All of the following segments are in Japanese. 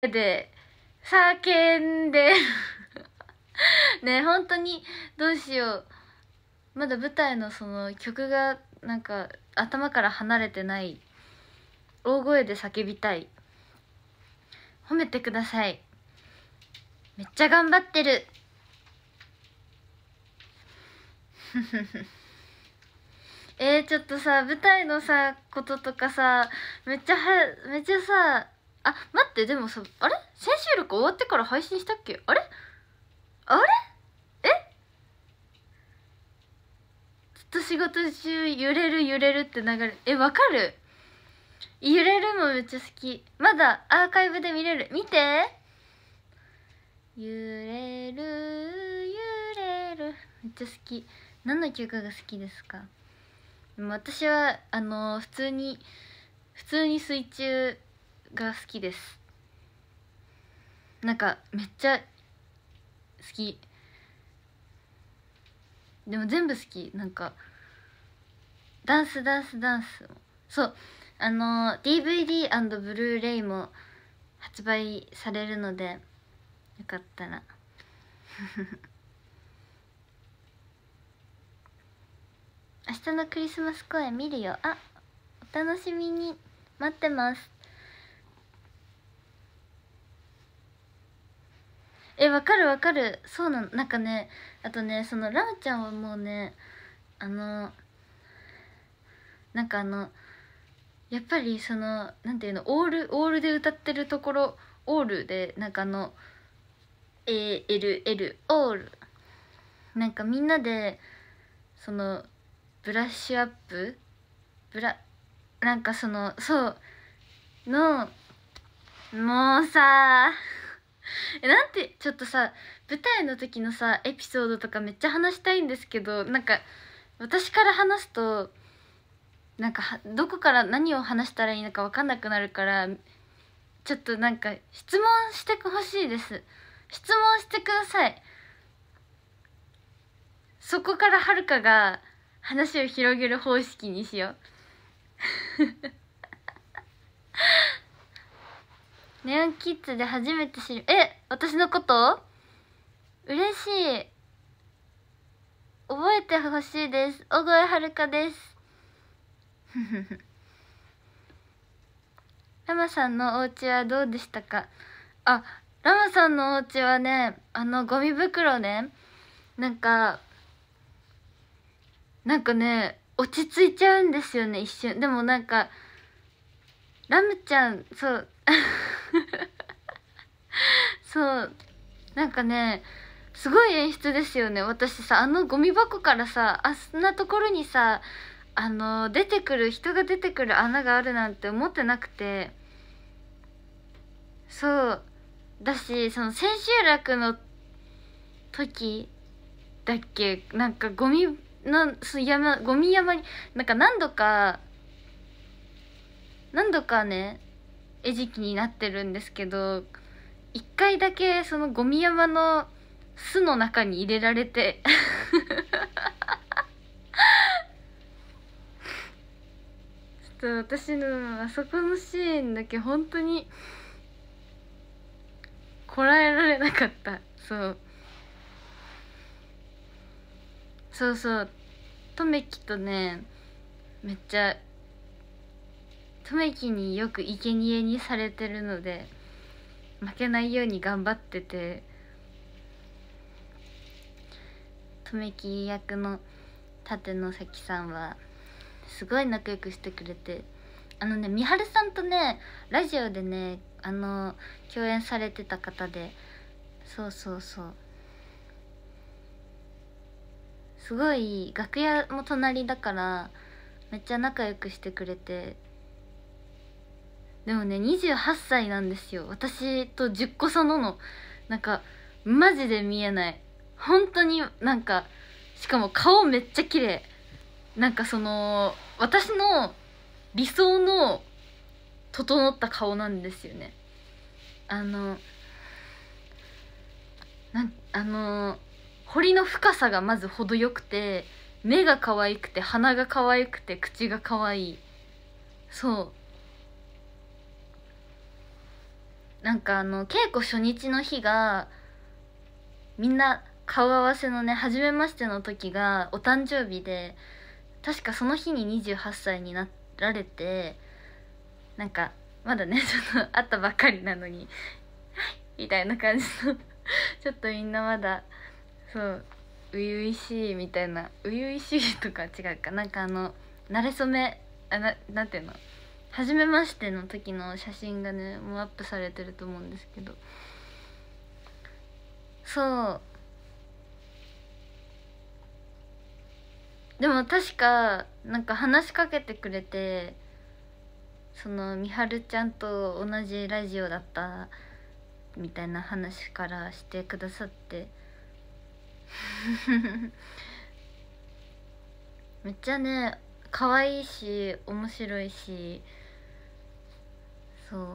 で叫んで ね本当にどうしようまだ舞台のその曲がなんか頭から離れてない大声で叫びたい褒めてくださいめっちゃ頑張ってる えー、ちょっとさ舞台のさこととかさめっちゃはめっちゃさあ待ってでもさあれ先週録終わってから配信したっけあれあれえずっと仕事中揺れる揺れるって流れえわかる揺れるもめっちゃ好きまだアーカイブで見れる見て揺れる揺れるめっちゃ好き何の曲が好きですか私はあのー、普通に普通に水中が好きですなんかめっちゃ好きでも全部好きなんかダンスダンスダンスそうあの DVD& ブルーレイも発売されるのでよかったら 明日のクリスマス公演見るよあお楽しみに待ってますえわかるわかるそうなのなんかねあとねそのラムちゃんはもうねあのなんかあのやっぱりそのなんていうのオールオールで歌ってるところオールでなんかあの ALL オールなんかみんなでそのブラッシュアップブラなんかそのそうのもうさえなんてちょっとさ舞台の時のさエピソードとかめっちゃ話したいんですけどなんか私から話すとなんかどこから何を話したらいいのか分かんなくなるからちょっとなんか質問してほしいです質問してくださいそこからはるかが話を広げる方式にしようネオンキッズで初めて知るえ私のこと嬉しい覚えてほしいです小声遥ですラマさんのお家はどうでしたかあラマさんのお家はねあのゴミ袋ねなんかなんかね落ち着いちゃうんですよね一瞬でもなんかラムちゃんそう そうなんかねすごい演出ですよね私さあのゴミ箱からさあんなところにさあの出てくる人が出てくる穴があるなんて思ってなくてそうだしその千秋楽の時だっけなんかゴミのそ山ゴミ山になんか何度か何度かね餌食になってるんですけど一回だけそのゴミ山の巣の中に入れられて ちょっと私のあそこのシーンだけ本当にこらえられなかったそうそうそうとめきとねめっちゃめきによく生贄にされてるので負けないように頑張っててめき役の舘野咲さんはすごい仲良くしてくれてあのねみはるさんとねラジオでねあの共演されてた方でそうそうそうすごい楽屋も隣だからめっちゃ仲良くしてくれてでもね28歳なんですよ私と10個差ののなんかマジで見えない本当になんかしかも顔めっちゃ綺麗なんかその私の理想の整った顔なんですよねあのなあの彫りの深さがまず程よくて目が可愛くて鼻が可愛くて口が可愛いそうなんかあの稽古初日の日がみんな顔合わせのね初めましての時がお誕生日で確かその日に28歳になられてなんかまだねちょっと会ったばっかりなのに みたいな感じの ちょっとみんなまだそう初々しいみたいな初々しいとか違うかなんかあの慣れ初めあななんていうの初めましての時の写真がねもうアップされてると思うんですけどそうでも確かなんか話しかけてくれてその美晴ちゃんと同じラジオだったみたいな話からしてくださって めっちゃね可愛いし面白いしそう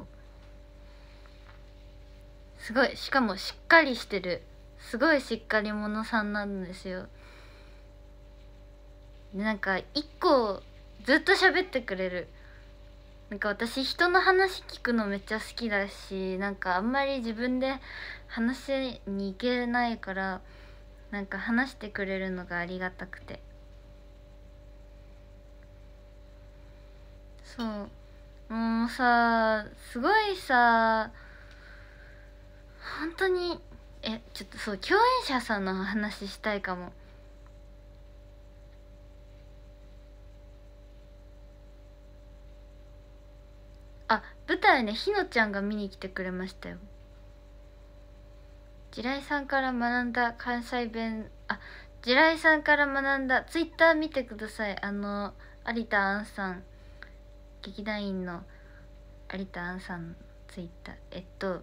すごいしかもしっかりしてるすごいしっかり者さんなんですよでなんか一個ずっと喋ってくれるなんか私人の話聞くのめっちゃ好きだしなんかあんまり自分で話に行けないからなんか話してくれるのがありがたくてそうもうさすごいさ本当にえちょっとそう共演者さんの話したいかもあ舞台ねひのちゃんが見に来てくれましたよ地雷さんから学んだ関西弁あ地雷さんから学んだツイッター見てくださいあの有田杏さん劇団員の有田杏さんのツイッターえっと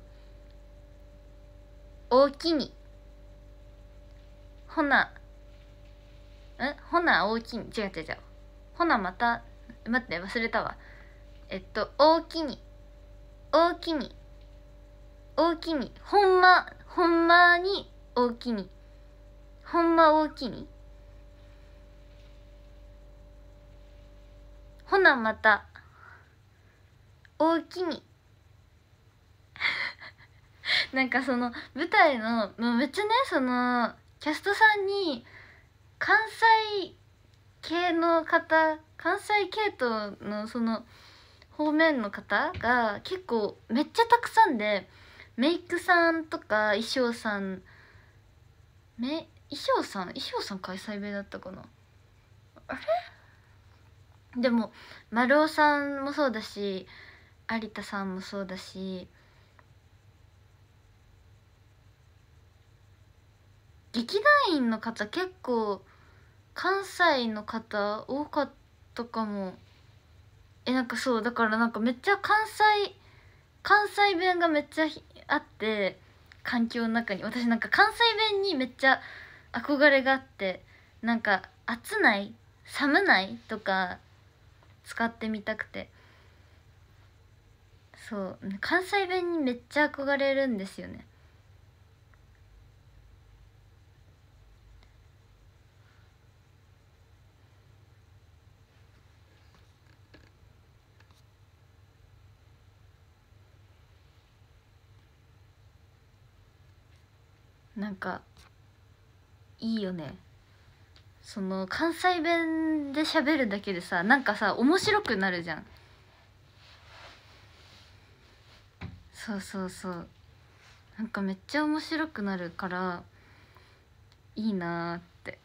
大きにほなえ、んほな大きに違う違う違うほなまた待って忘れたわえっと大きに大きに大きにほんまほんまに大きにほんま大きにほなまた大きに なんかその舞台のもうめっちゃねそのキャストさんに関西系の方関西系統のその方面の方が結構めっちゃたくさんでメイクさんとか衣装さんめ衣装さん衣装さん開催弁だったかなあれでも丸尾さんもそうだし有田さんもそうだし劇団員の方結構関西の方多かったかもえなんかそうだからなんかめっちゃ関西関西弁がめっちゃあって環境の中に私なんか関西弁にめっちゃ憧れがあってなんか「暑ない」「寒ない」とか使ってみたくて。そう関西弁にめっちゃ憧れるんですよねなんかいいよねその関西弁で喋るだけでさなんかさ面白くなるじゃんそうそうそうなんかめっちゃ面白くなるからいいなーって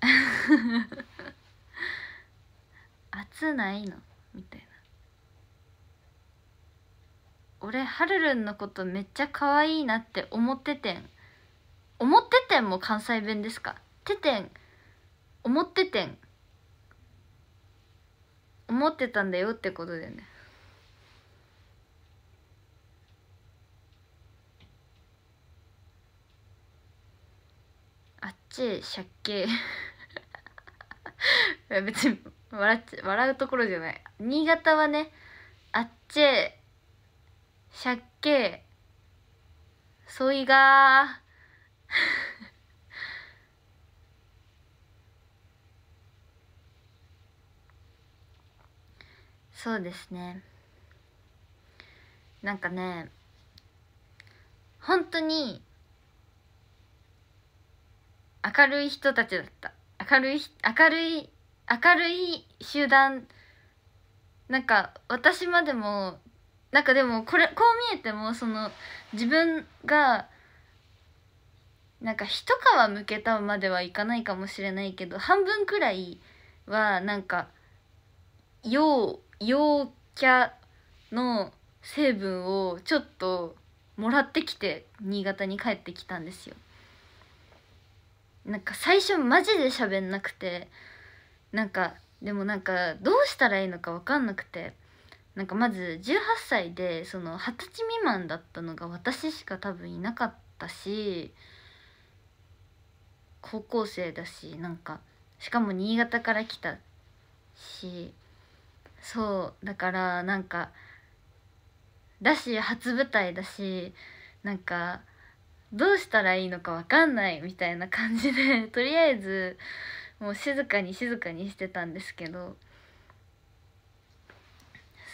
熱ないのみたいな俺はるるんのことめっちゃ可愛いなって思っててん思っててんも関西弁ですかててん思っててん思ってたんだよってことだよねち借景 別に笑っち笑うところじゃない新潟はねあっち借景そいが そうですねなんかね本当に明るい人たちだった明るい明るい明るい集団なんか私までもなんかでもこれこう見えてもその自分がなんか一皮むけたまではいかないかもしれないけど半分くらいはなんか陽陽キャの成分をちょっともらってきて新潟に帰ってきたんですよ。なんか最初マジで喋んなくてなんかでもなんかどうしたらいいのか分かんなくてなんかまず18歳でその二十歳未満だったのが私しか多分いなかったし高校生だしなんかしかも新潟から来たしそうだからなんかだし初舞台だしなんかどうしたらいいのか分かんないみたいな感じで とりあえずもう静かに静かにしてたんですけど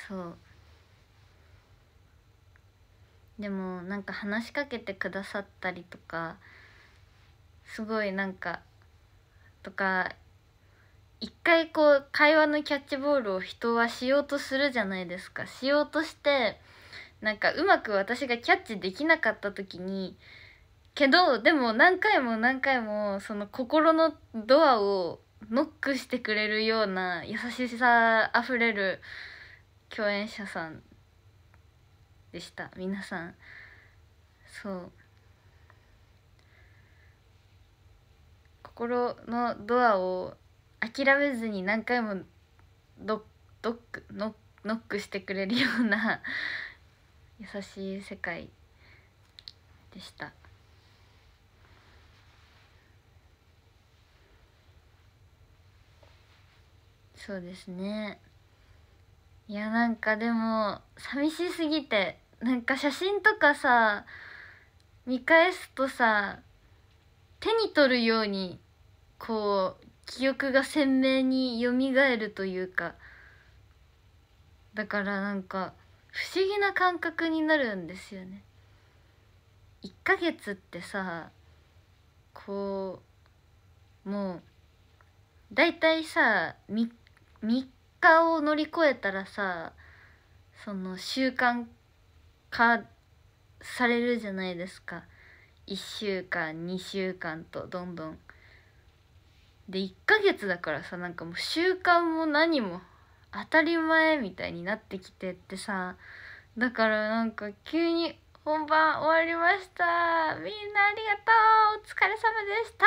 そうでもなんか話しかけてくださったりとかすごいなんかとか一回こう会話のキャッチボールを人はしようとするじゃないですかしようとしてなんかうまく私がキャッチできなかった時にけどでも何回も何回もその心のドアをノックしてくれるような優しさあふれる共演者さんでした皆さんそう心のドアを諦めずに何回もドドックノノックしてくれるような優しい世界でした。そうですねいやなんかでも寂しすぎてなんか写真とかさ見返すとさ手に取るようにこう記憶が鮮明によみがえるというかだからなんか不思議な感覚になるんですよね。1ヶ月ってさこうもうだいたいさ3 3日を乗り越えたらさその習慣化されるじゃないですか1週間2週間とどんどん。で1ヶ月だからさなんかもう習慣も何も当たり前みたいになってきてってさだからなんか急に「本番終わりましたみんなありがとうお疲れ様でした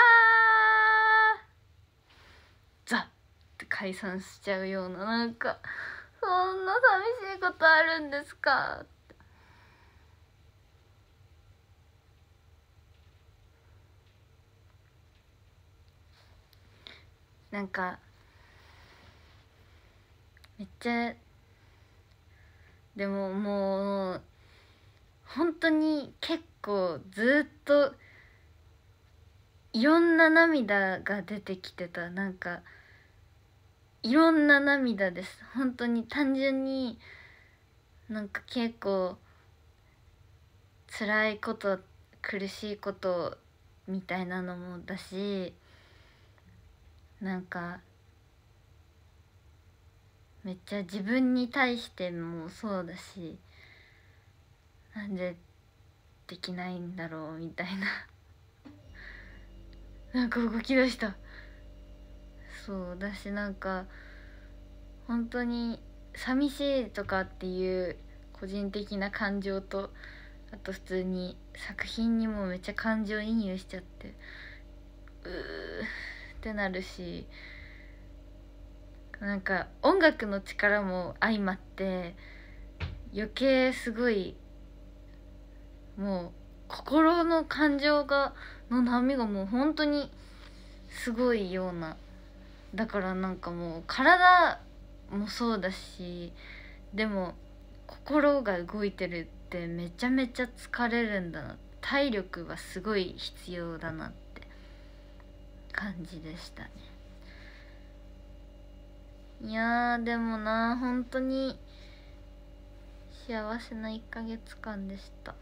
ザって解散しちゃうようななんかそんな寂しいことあるんですかなんかめっちゃでももう本当に結構ずっといろんな涙が出てきてたなんか。いろんな涙です本当に単純になんか結構辛いこと苦しいことみたいなのもだしなんかめっちゃ自分に対してもそうだしなんでできないんだろうみたいななんか動き出したそうだしなんか本当に寂しいとかっていう個人的な感情とあと普通に作品にもめっちゃ感情移入しちゃってうーってなるしなんか音楽の力も相まって余計すごいもう心の感情がの波がもう本当にすごいようなだからなんかもう体もそうだしでも心が動いてるってめちゃめちゃ疲れるんだな体力はすごい必要だなって感じでしたねいやでもな本当に幸せな1ヶ月間でした。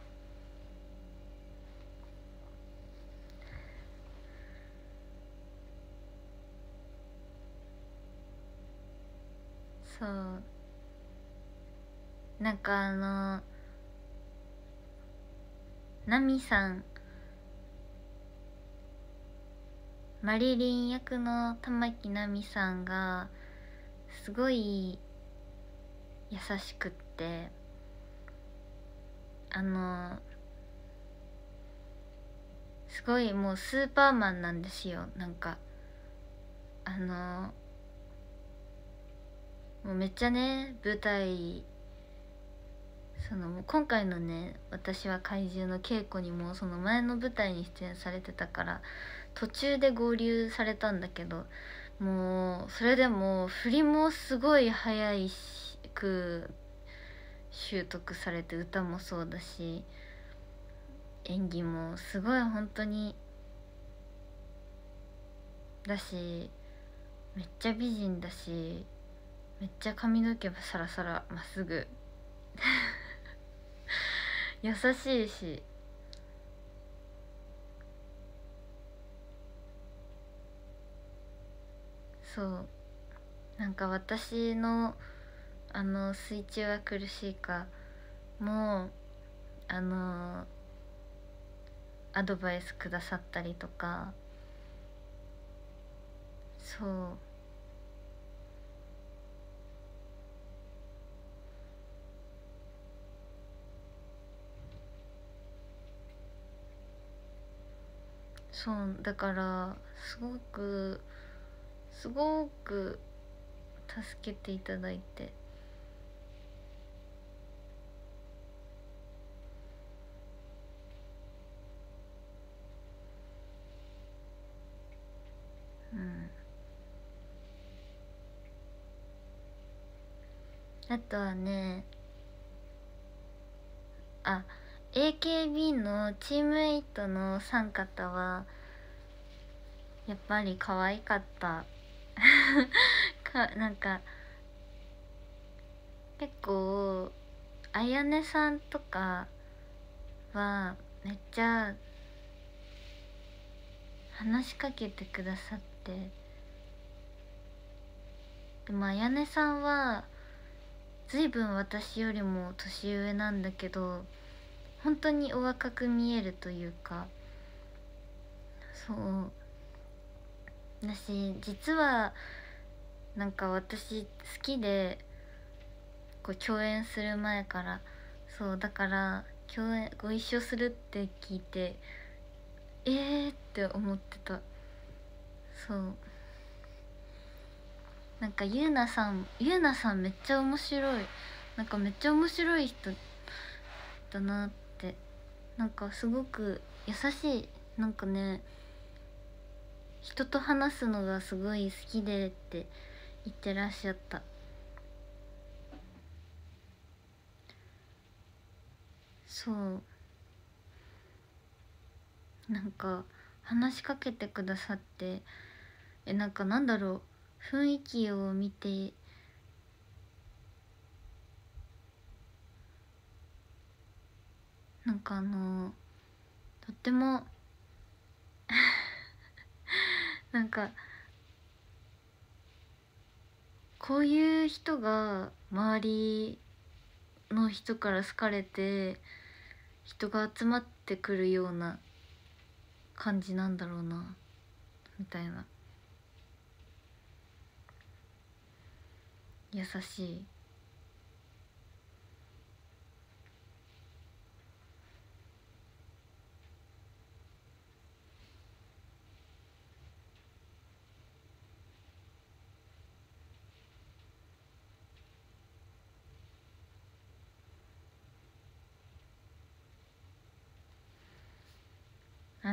そうなんかあのナミさんマリリン役の玉木奈美さんがすごい優しくってあのすごいもうスーパーマンなんですよなんかあのもうめっちゃね舞台その今回のね私は怪獣の稽古にもその前の舞台に出演されてたから途中で合流されたんだけどもうそれでも振りもすごい早いく習得されて歌もそうだし演技もすごい本当にだしめっちゃ美人だしめっちゃ髪の毛はサラサラまっすぐ 優しいしそうなんか私のあの水中は苦しいかもうあのアドバイスくださったりとかそうそうだからすごくすごく助けていただいて。うん、あとはねあ AKB のチームエイトの三方はやっぱり可愛かった かなんか結構あやねさんとかはめっちゃ話しかけてくださってでもあやねさんは随分私よりも年上なんだけど本当にお若く見えるというかそう私実はなんか私好きでこう共演する前からそうだから共演ご一緒するって聞いてえーって思ってたそうなんかゆうなさんゆうなさんめっちゃ面白いなんかめっちゃ面白い人だなってなんかすごく優しいなんかね人と話すのがすごい好きでって言ってらっしゃったそうなんか話しかけてくださってえなんかなんだろう雰囲気を見てなんかあのとってもなんかこういう人が周りの人から好かれて人が集まってくるような感じなんだろうなみたいな優しい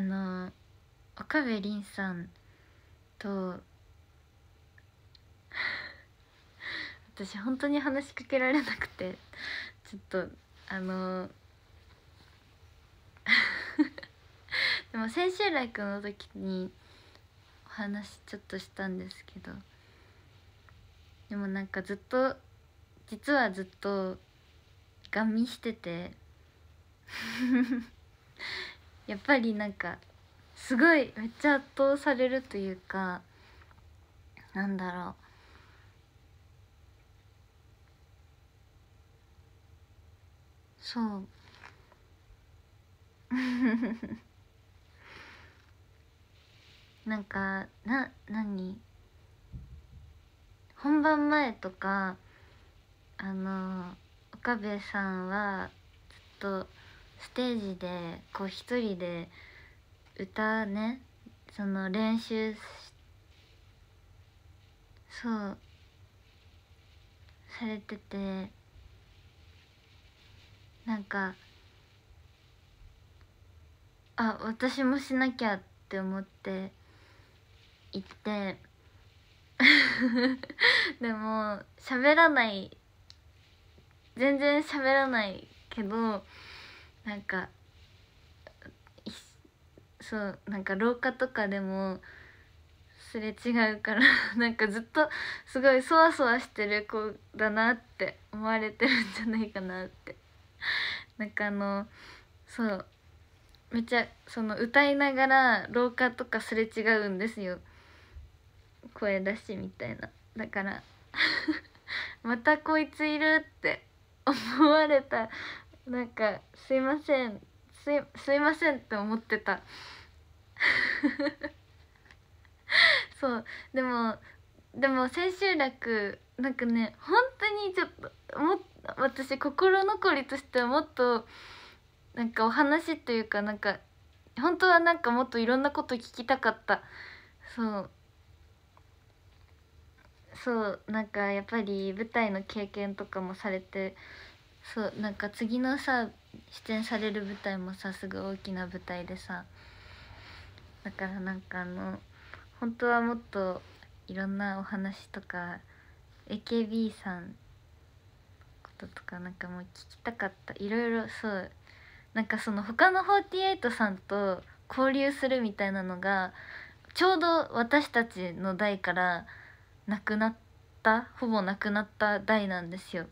の岡部凛さんと 私本当に話しかけられなくてちょっとあの でも千秋楽の時にお話ちょっとしたんですけどでもなんかずっと実はずっとガン見してて やっぱりなんかすごいめっちゃ圧倒されるというかなんだろうそう なんかな何本番前とかあの岡部さんはずっとステージでこう一人で歌ねその練習そうされててなんかあ私もしなきゃって思って行って でも喋らない全然喋らないけどなんかそうなんか廊下とかでもすれ違うから なんかずっとすごいそわそわしてる子だなって思われてるんじゃないかなってなんかあのそうめっちゃその歌いながら廊下とかすれ違うんですよ声出しみたいなだから またこいついるって思われたなんかすいませんすいすいませんって思ってた そうでもでも千秋楽なんかね本当にちょっとも私心残りとしてはもっとなんかお話というかなんか本当はなんかもっといろんなこと聞きたかったそうそうなんかやっぱり舞台の経験とかもされてそうなんか次のさ出演される舞台もさすぐ大きな舞台でさだからなんかあの本当はもっといろんなお話とか AKB さんこととかなんかもう聞きたかったいろいろそうなんかその他の48さんと交流するみたいなのがちょうど私たちの代からなくなったほぼなくなった代なんですよ。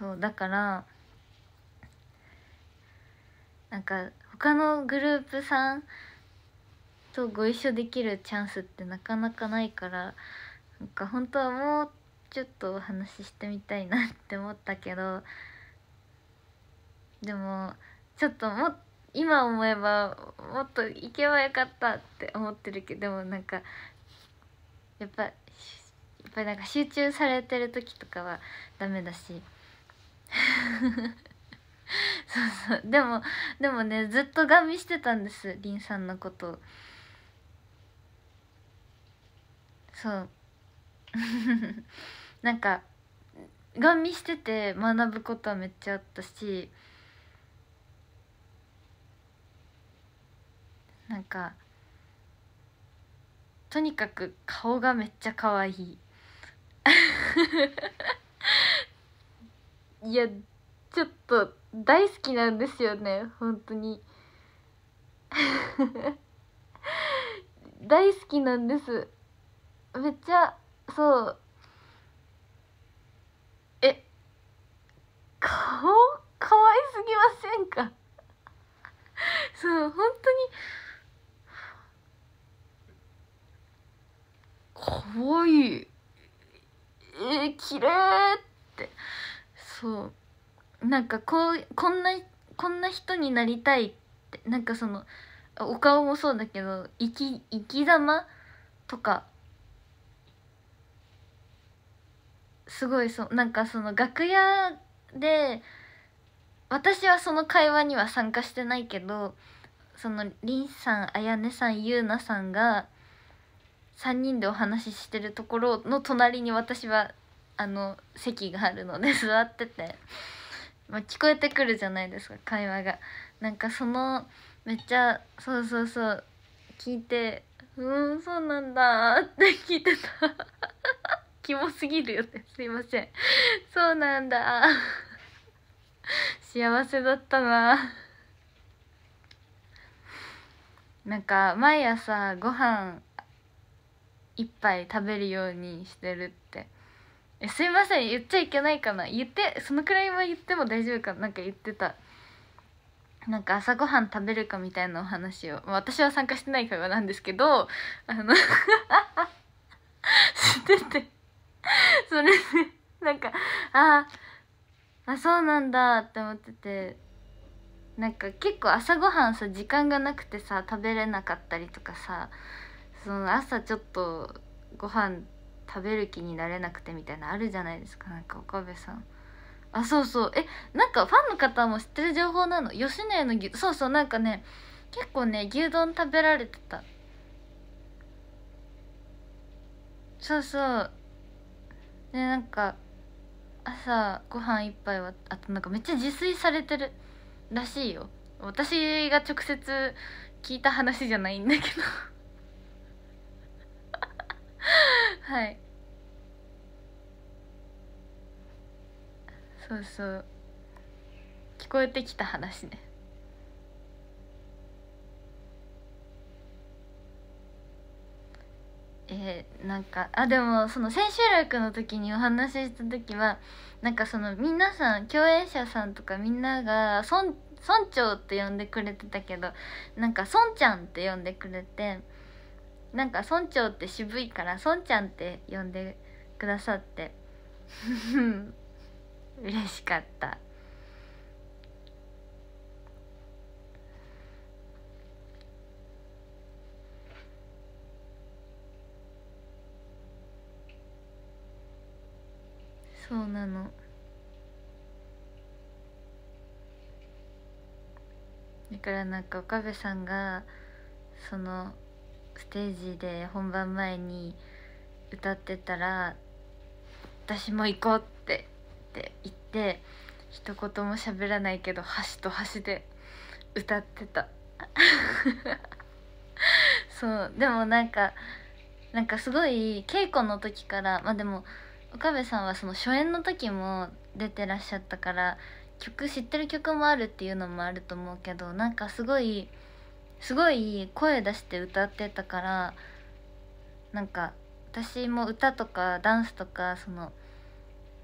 そうだからなんか他のグループさんとご一緒できるチャンスってなかなかないからなんか本当はもうちょっとお話ししてみたいなって思ったけどでもちょっとも今思えばもっと行けばよかったって思ってるけどでもなんかやっぱやっぱりなんか集中されてる時とかはダメだし。そうそうでもでもねずっとガミしてたんですりんさんのことそう なんかガン見してて学ぶことはめっちゃあったしなんかとにかく顔がめっちゃ可愛いいやちょっと大好きなんですよね本当に 大好きなんですめっちゃそうえ顔かわいすぎませんかそう本当にかわいいえー、きれいって。そうなんかこうこんなこんな人になりたいってなんかそのお顔もそうだけど生き生き様とかすごいそうなんかその楽屋で私はその会話には参加してないけどそのりんさんあやねさんゆうなさんが3人でお話ししてるところの隣に私はあの席があるので 座ってて、まあ、聞こえてくるじゃないですか会話が。なんかそのめっちゃそうそうそう聞いて「うん そうなんだ」って聞いてたキモすぎるよってすいませんそうなんだ幸せだったななんか毎朝ご飯一杯食べるようにしてるえすいません言っちゃいけないかな言ってそのくらいは言っても大丈夫かなんか言ってたなんか朝ごはん食べるかみたいなお話を、まあ、私は参加してない会話なんですけどあの知っ ててそれでなんかああそうなんだって思っててなんか結構朝ごはんさ時間がなくてさ食べれなかったりとかさその朝ちょっとご飯食べる気になれなくてみたいなあるじゃないですかなんか岡部さんあそうそうえなんかファンの方も知ってる情報なの吉野家の牛そうそうなんかね結構ね牛丼食べられてたそうそうでなんか朝ご飯一杯はあとなんかめっちゃ自炊されてるらしいよ私が直接聞いた話じゃないんだけどはいそうそう聞こえてきた話ねえー、なんかあでもその千秋楽の時にお話しした時はなんかその皆さん共演者さんとかみんなが村村長って呼んでくれてたけどなんか村ちゃんって呼んでくれて。なんか村長って渋いから村ちゃんって呼んでくださって 嬉しかったそうなのだからなんか岡部さんがそのステージで本番前に歌ってたら「私も行こう」ってって言って一言も喋らないけど端と端で歌ってた そうでもなんかなんかすごい稽古の時からまあでも岡部さんはその初演の時も出てらっしゃったから曲知ってる曲もあるっていうのもあると思うけどなんかすごいすごい声出して歌ってたからなんか私も歌とかダンスとかその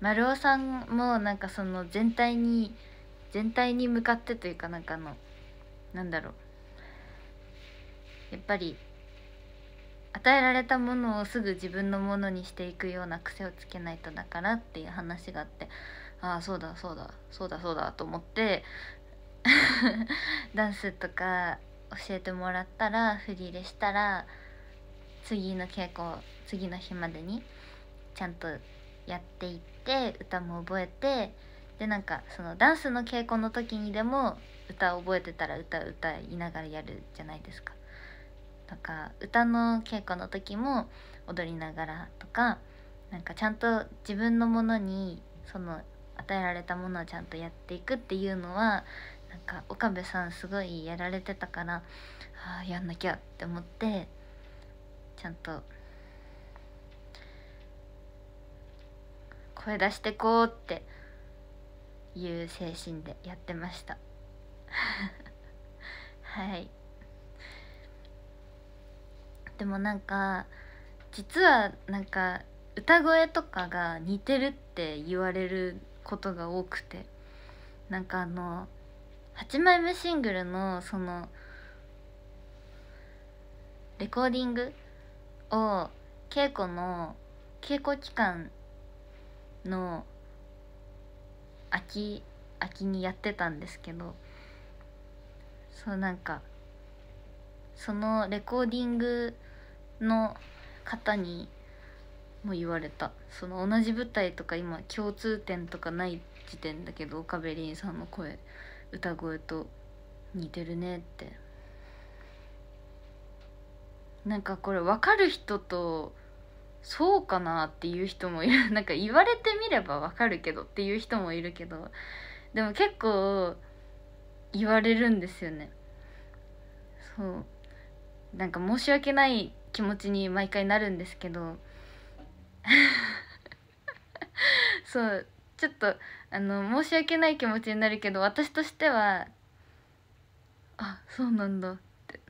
丸尾さんもなんかその全体に全体に向かってというかなんかのなんだろうやっぱり与えられたものをすぐ自分のものにしていくような癖をつけないとだからっていう話があってああそうだそうだそうだそうだと思って ダンスとか教えてもらったら振り入れしたら次の稽古次の日までにちゃんとやっていって歌も覚えてでなんかそのダンスの稽古の時にでも歌を覚えてたら歌歌いながらやるじゃないですか。とか歌の稽古の時も踊りながらとかなんかちゃんと自分のものにその与えられたものをちゃんとやっていくっていうのはか岡部さんすごいやられてたからあやんなきゃって思ってちゃんと声出してこうっていう精神でやってました はいでもなんか実はなんか歌声とかが似てるって言われることが多くてなんかあの8枚目シングルのそのレコーディングを稽古の稽古期間の秋秋にやってたんですけどそうなんかそのレコーディングの方にも言われたその同じ舞台とか今共通点とかない時点だけど岡部凛さんの声歌声と似てるねってなんかこれ分かる人とそうかなっていう人もいる なんか言われてみれば分かるけどっていう人もいるけどでも結構言われるんですよねそうなんか申し訳ない気持ちに毎回なるんですけど そうちょっとあの申し訳ない気持ちになるけど私としてはあそうなんだって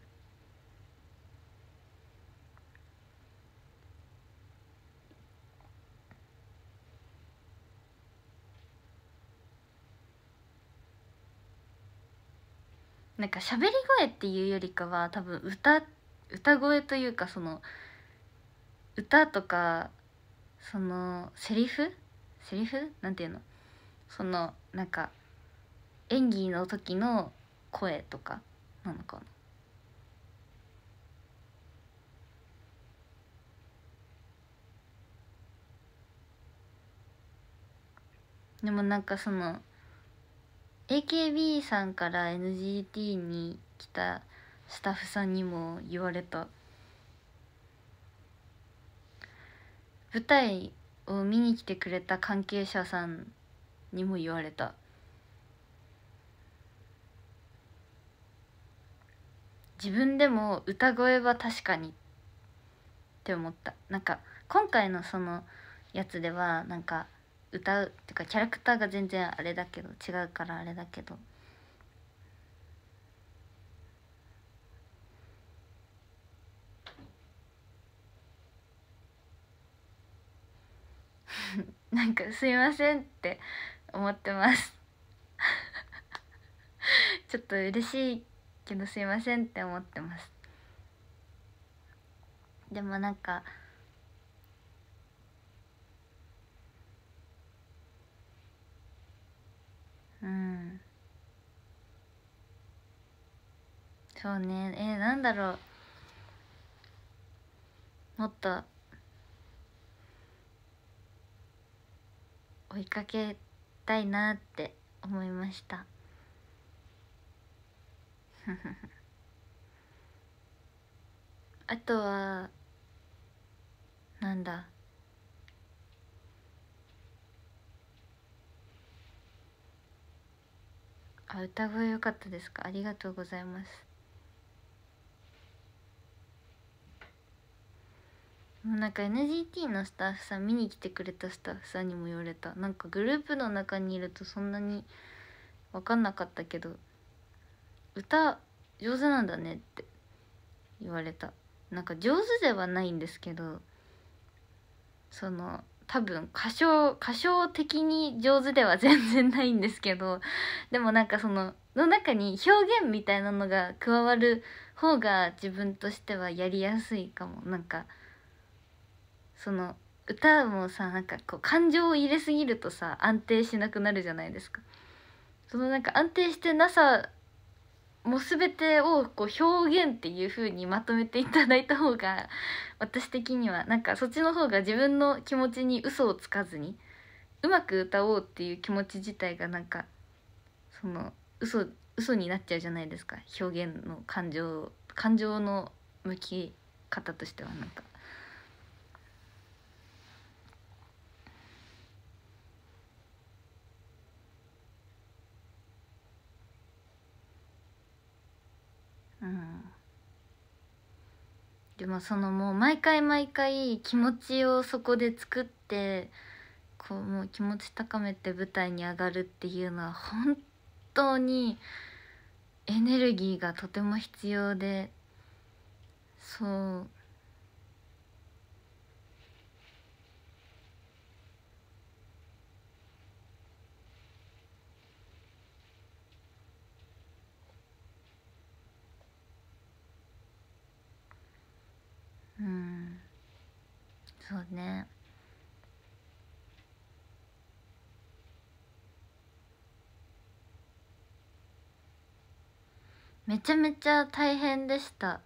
なんか喋り声っていうよりかは多分歌歌声というかその歌とかそのセリフセリフなんていうのそのなんか演技の時の声とかなのかなでもなんかその AKB さんから NGT に来たスタッフさんにも言われた舞台を見に来てくれた関係者さんにも言われた自分でも歌声は確かにって思ったなんか今回のそのやつではなんか歌うっていうかキャラクターが全然あれだけど違うからあれだけどなんかすいませんって思ってます ちょっと嬉しいけどすいませんって思ってますでもなんかうんそうねえー、なんだろうもっと追いかけたいなって思いました あとはなんだあ歌声良かったですかありがとうございますもうなんか NGT のスタッフさん見に来てくれたスタッフさんにも言われたなんかグループの中にいるとそんなに分かんなかったけど歌上手なんだねって言われたなんか上手ではないんですけどその多分歌唱歌唱的に上手では全然ないんですけどでもなんかそのの中に表現みたいなのが加わる方が自分としてはやりやすいかもなんか。その歌もさなんかこう感情を入れすぎるとさ安定しなくなるじゃないですか。そのなんか安定してなさもう全てをこう表現っていう風にまとめていただいた方が私的にはなんかそっちの方が自分の気持ちに嘘をつかずにうまく歌おうっていう気持ち自体がなんかその嘘嘘になっちゃうじゃないですか表現の感情感情の向き方としてはなんか。でもそのもう毎回毎回気持ちをそこで作ってこうもう気持ち高めて舞台に上がるっていうのは本当にエネルギーがとても必要でそううんそうねめちゃめちゃ大変でした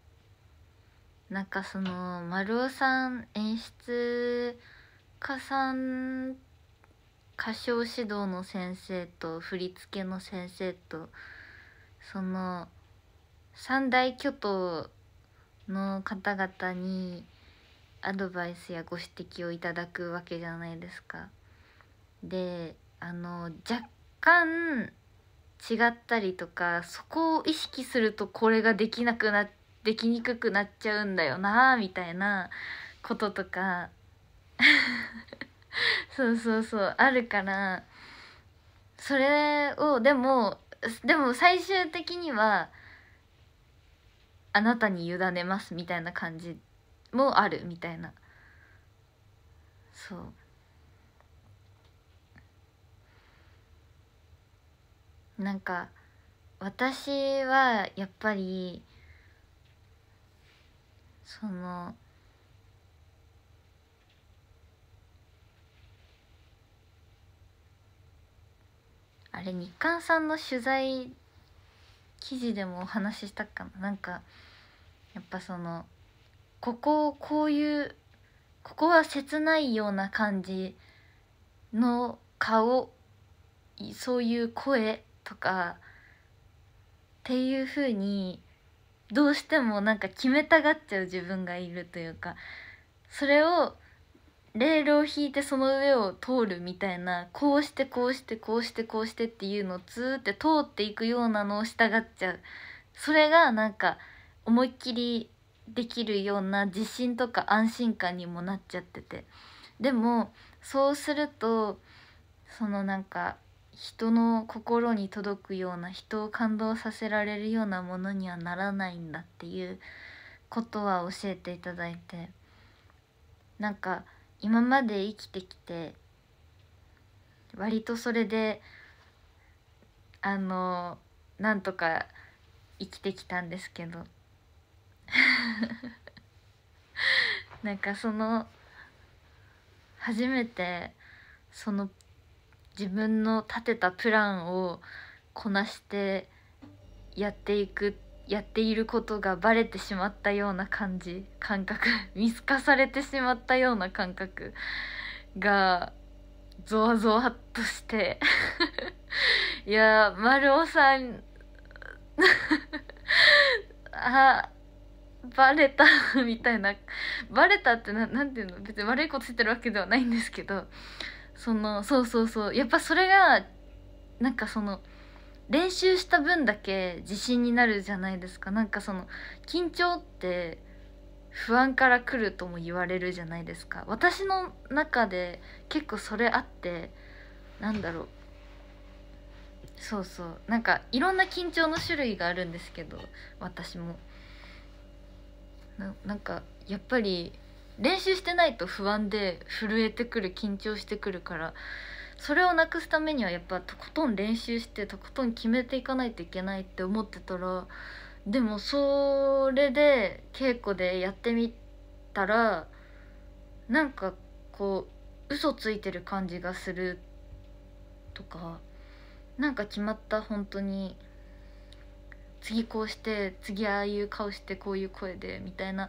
なんかその丸尾さん演出家さん歌唱指導の先生と振り付けの先生とその三大巨頭の方々にアドバイスやご指摘をいただくわけじゃないですか。であの若干違ったりとかそこを意識するとこれができなくなできにくくなっちゃうんだよなみたいなこととか そうそうそうあるからそれをでもでも最終的にはあなたに委ねますみたいな感じもあるみたいなそうなんか私はやっぱりそのあれ日刊さんの取材記事でもお話ししたかななんかやっぱそのこここういうここは切ないような感じの顔そういう声とかっていうふうにどうしてもなんか決めたがっちゃう自分がいるというかそれをレールを引いてその上を通るみたいなこうしてこうしてこうしてこうしてっていうのをずーって通っていくようなのを従っちゃうそれがなんか思いっきりできるような自信とか安心感にもなっちゃっててでもそうするとそのなんか人の心に届くような人を感動させられるようなものにはならないんだっていうことは教えていただいてなんか今まで生きてきて割とそれであのなんとか生きてきたんですけど なんかその初めてその自分の立てたプランをこなしてやっていくってやっていることがバレてしまったような感じ感覚 見透かされてしまったような感覚がゾワゾワっとして いや丸尾さん あバレたみたいなバレたって何ていうの別に悪いことしてるわけではないんですけどそのそうそうそうやっぱそれがなんかその練習した分だけ自信になるじゃないですかなんかその緊張って不安から来るとも言われるじゃないですか私の中で結構それあってなんだろうそうそうなんかいろんな緊張の種類があるんですけど私もなんかやっぱり練習してないと不安で震えてくる緊張してくるからそれをなくすためにはやっぱとことん練習してとことん決めていかないといけないって思ってたらでもそれで稽古でやってみたらなんかこう嘘ついてる感じがするとかなんか決まった本当に次こうして次ああいう顔してこういう声でみたいなっ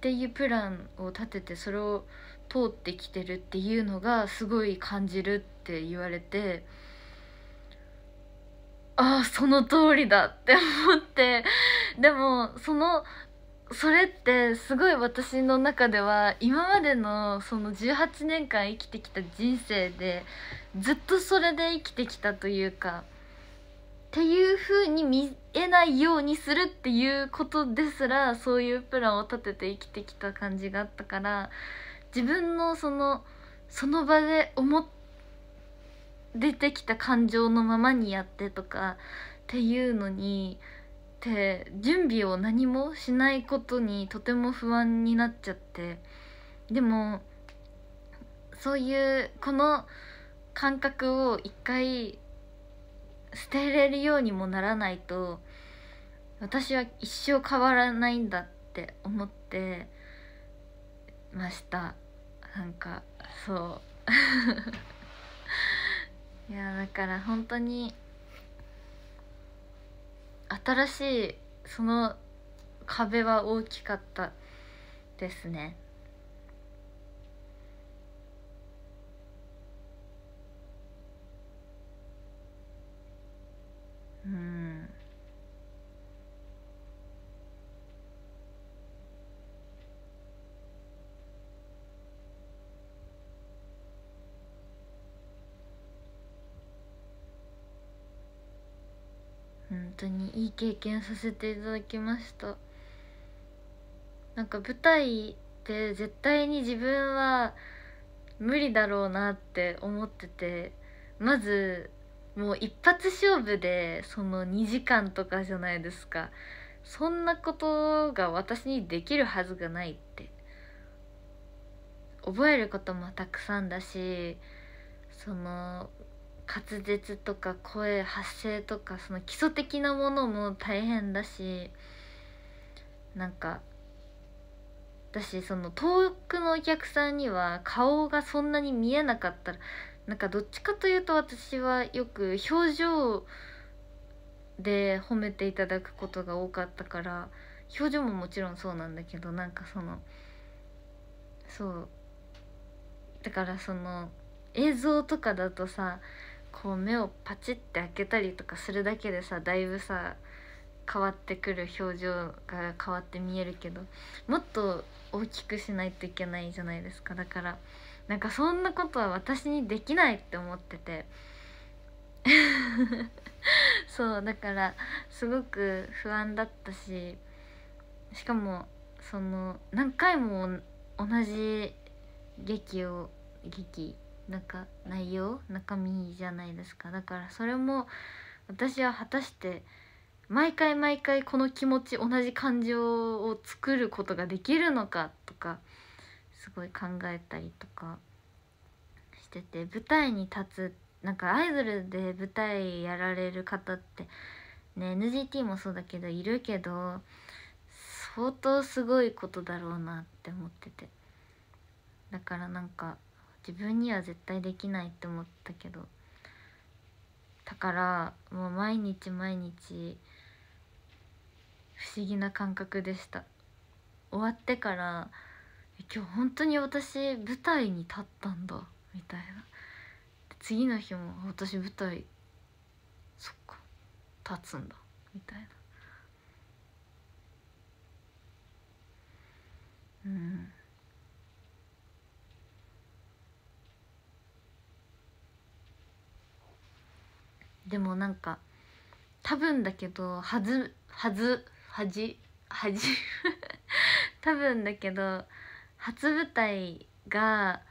ていうプランを立ててそれを通ってきてるっていうのがすごい感じるって言われてああその通りだって思ってでもそのそれってすごい私の中では今までのその18年間生きてきた人生でずっとそれで生きてきたというかっていう風に見えないようにするっていうことですらそういうプランを立てて生きてきた感じがあったから自分のそのその場で思出てきた感情のままにやってとかっていうのにって準備を何もしないことにとても不安になっちゃってでもそういうこの感覚を一回捨てれるようにもならないと私は一生変わらないんだって思って。ましたなんかそう いやだから本当に新しいその壁は大きかったですねうん本当にいい経験させていただきましたなんか舞台って絶対に自分は無理だろうなって思っててまずもう一発勝負でその2時間とかじゃないですかそんなことが私にできるはずがないって覚えることもたくさんだしその滑舌とか声発声とかその基礎的なものも大変だしなんか私その遠くのお客さんには顔がそんなに見えなかったらなんかどっちかというと私はよく表情で褒めていただくことが多かったから表情ももちろんそうなんだけどなんかそのそうだからその映像とかだとさこう目をパチって開けたりとかするだけでさだいぶさ変わってくる表情が変わって見えるけどもっと大きくしないといけないじゃないですかだからなんかそんなことは私にできないって思ってて そうだからすごく不安だったししかもその何回も同じ劇を劇なんか内容中身じゃないですかだからそれも私は果たして毎回毎回この気持ち同じ感情を作ることができるのかとかすごい考えたりとかしてて舞台に立つなんかアイドルで舞台やられる方ってね NGT もそうだけどいるけど相当すごいことだろうなって思っててだからなんか自分には絶対できないって思ったけどだからもう毎日毎日不思議な感覚でした終わってから今日本当に私舞台に立ったんだみたいな次の日も私舞台そっか立つんだみたいなうんでもなんか多分だけどはずはずはじはじ 多分だけど初舞台が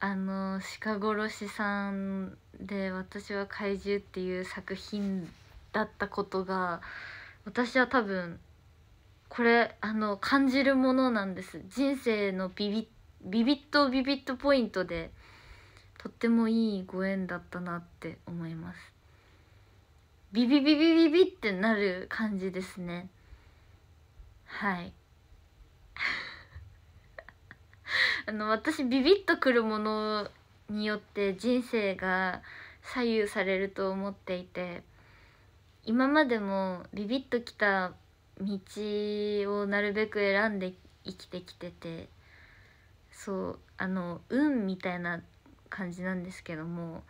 あの鹿殺しさんで「私は怪獣」っていう作品だったことが私は多分これあの感じるものなんです人生のビビビビッとビビッとポイントでとってもいいご縁だったなって思います。ビビビビビビってなる感じですねはい あの私ビビッとくるものによって人生が左右されると思っていて今までもビビッときた道をなるべく選んで生きてきててそうあの運みたいな感じなんですけども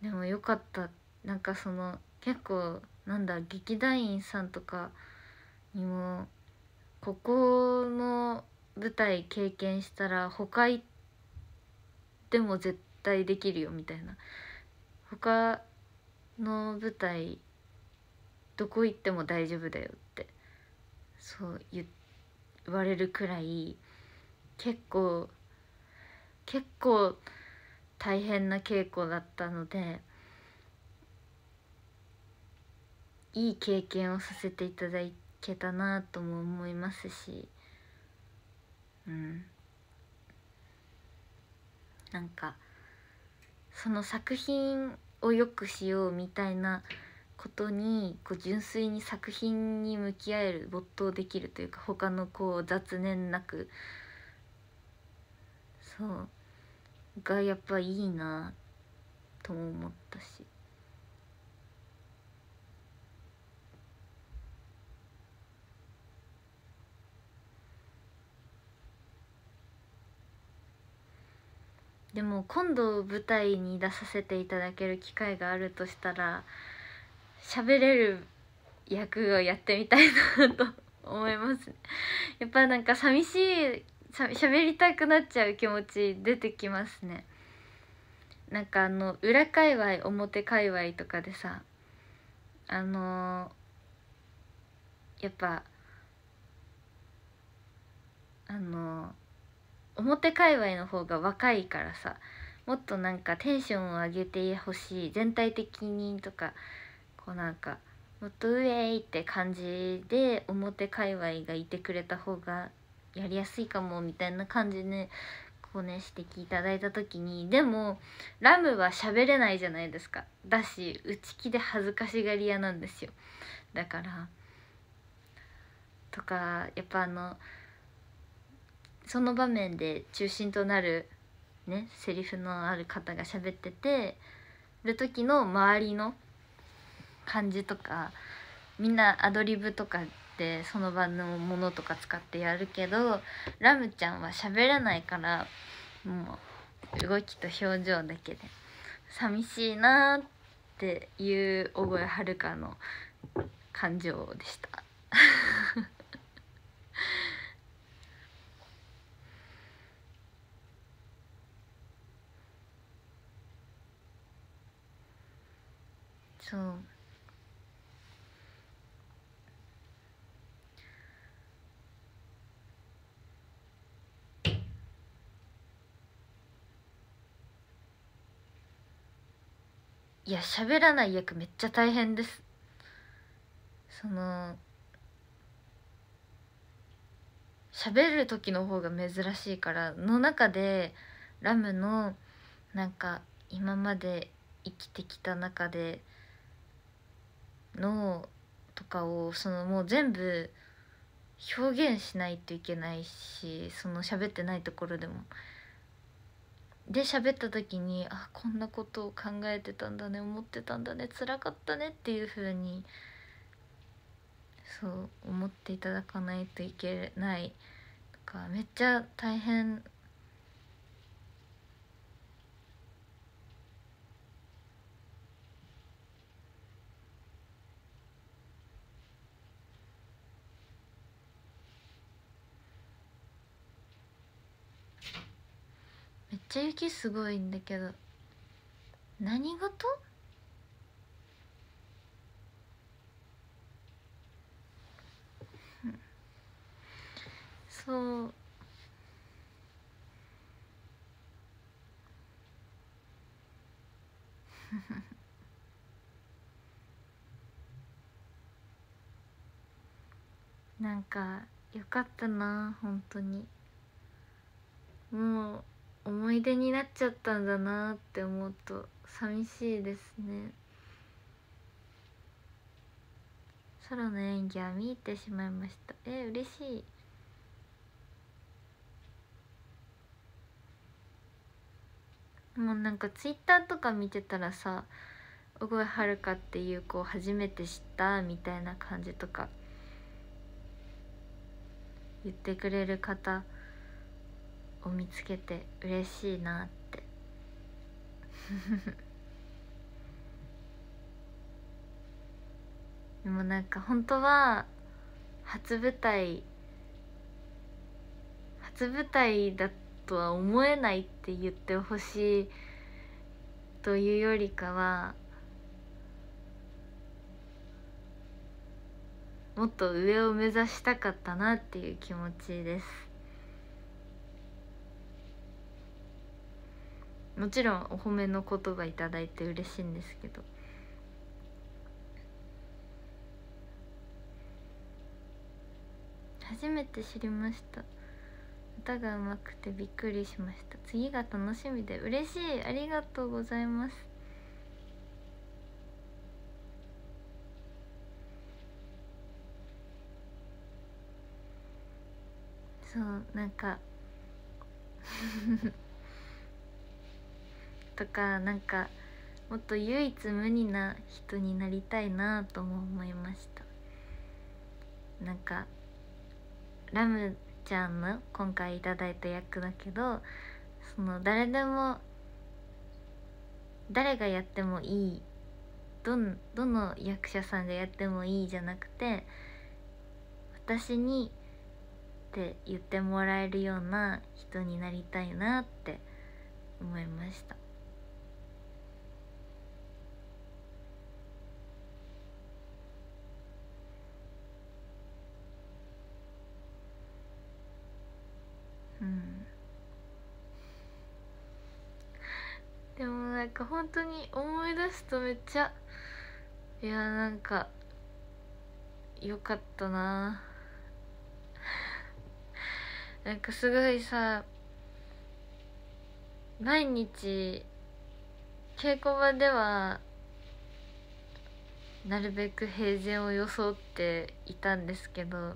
でもよかったなんかその結構なんだ劇団員さんとかにもここの舞台経験したら他行っても絶対できるよみたいな他の舞台どこ行っても大丈夫だよってそう言われるくらい結構結構大変な稽古だったのでいい経験をさせていただけたなとも思いますしうんなんかその作品を良くしようみたいなことにこう純粋に作品に向き合える没頭できるというか他のこう雑念なくそうがやっぱいいなとも思ったし。でも今度舞台に出させていただける機会があるとしたら喋れる役をやってみたいなと思います、ね、やっぱなんか寂しい喋りたくなっちゃう気持ち出てきますねなんかあの裏界隈表界隈とかでさあのー、やっぱあのー表界隈の方が若いからさもっとなんかテンションを上げてほしい全体的にとかこうなんかもっとウェイって感じで表界隈がいてくれた方がやりやすいかもみたいな感じでこうね指摘いただいた時にでもラムは喋れないじゃないですかだし内気で恥ずかしがり屋なんですよだからとかやっぱあのその場面で中心となるねセリフのある方が喋っててる時の周りの感じとかみんなアドリブとかってその場のものとか使ってやるけどラムちゃんは喋らないからもう動きと表情だけで寂しいなっていう大声はるかの感情でした。そういや喋らない役めっちゃ大変ですその喋る時の方が珍しいからの中でラムのなんか今まで生きてきた中でのとかをそのもう全部表現しないといけないしその喋ってないところでも。で喋った時にあこんなことを考えてたんだね思ってたんだね辛かったねっていう風にそう思っていただかないといけないだかめっちゃ大変めっちゃ雪すごいんだけど何事そうフフフ。なんかよかったな本当にもう思い出になっちゃったんだなって思うと寂しいですねソロの演技は見入ってしまいましたえ嬉しいもうなんかツイッターとか見てたらさ小声はるか」っていう子を初めて知ったみたいな感じとか言ってくれる方を見つけて嬉しいなって でもなんか本当は初舞台初舞台だとは思えないって言ってほしいというよりかはもっと上を目指したかったなっていう気持ちです。もちろんお褒めの言葉いただいて嬉しいんですけど初めて知りました歌がうまくてびっくりしました次が楽しみで嬉しいありがとうございますそうなんか とかなんかもっと唯一無二な人になりたいなとも思いましたなんかラムちゃんの今回いただいた役だけどその誰でも誰がやってもいいどどの役者さんがやってもいいじゃなくて私にって言ってもらえるような人になりたいなって思いました。うんでもなんか本当に思い出すとめっちゃいやなんかよかったななんかすごいさ毎日稽古場ではなるべく平然を装っていたんですけど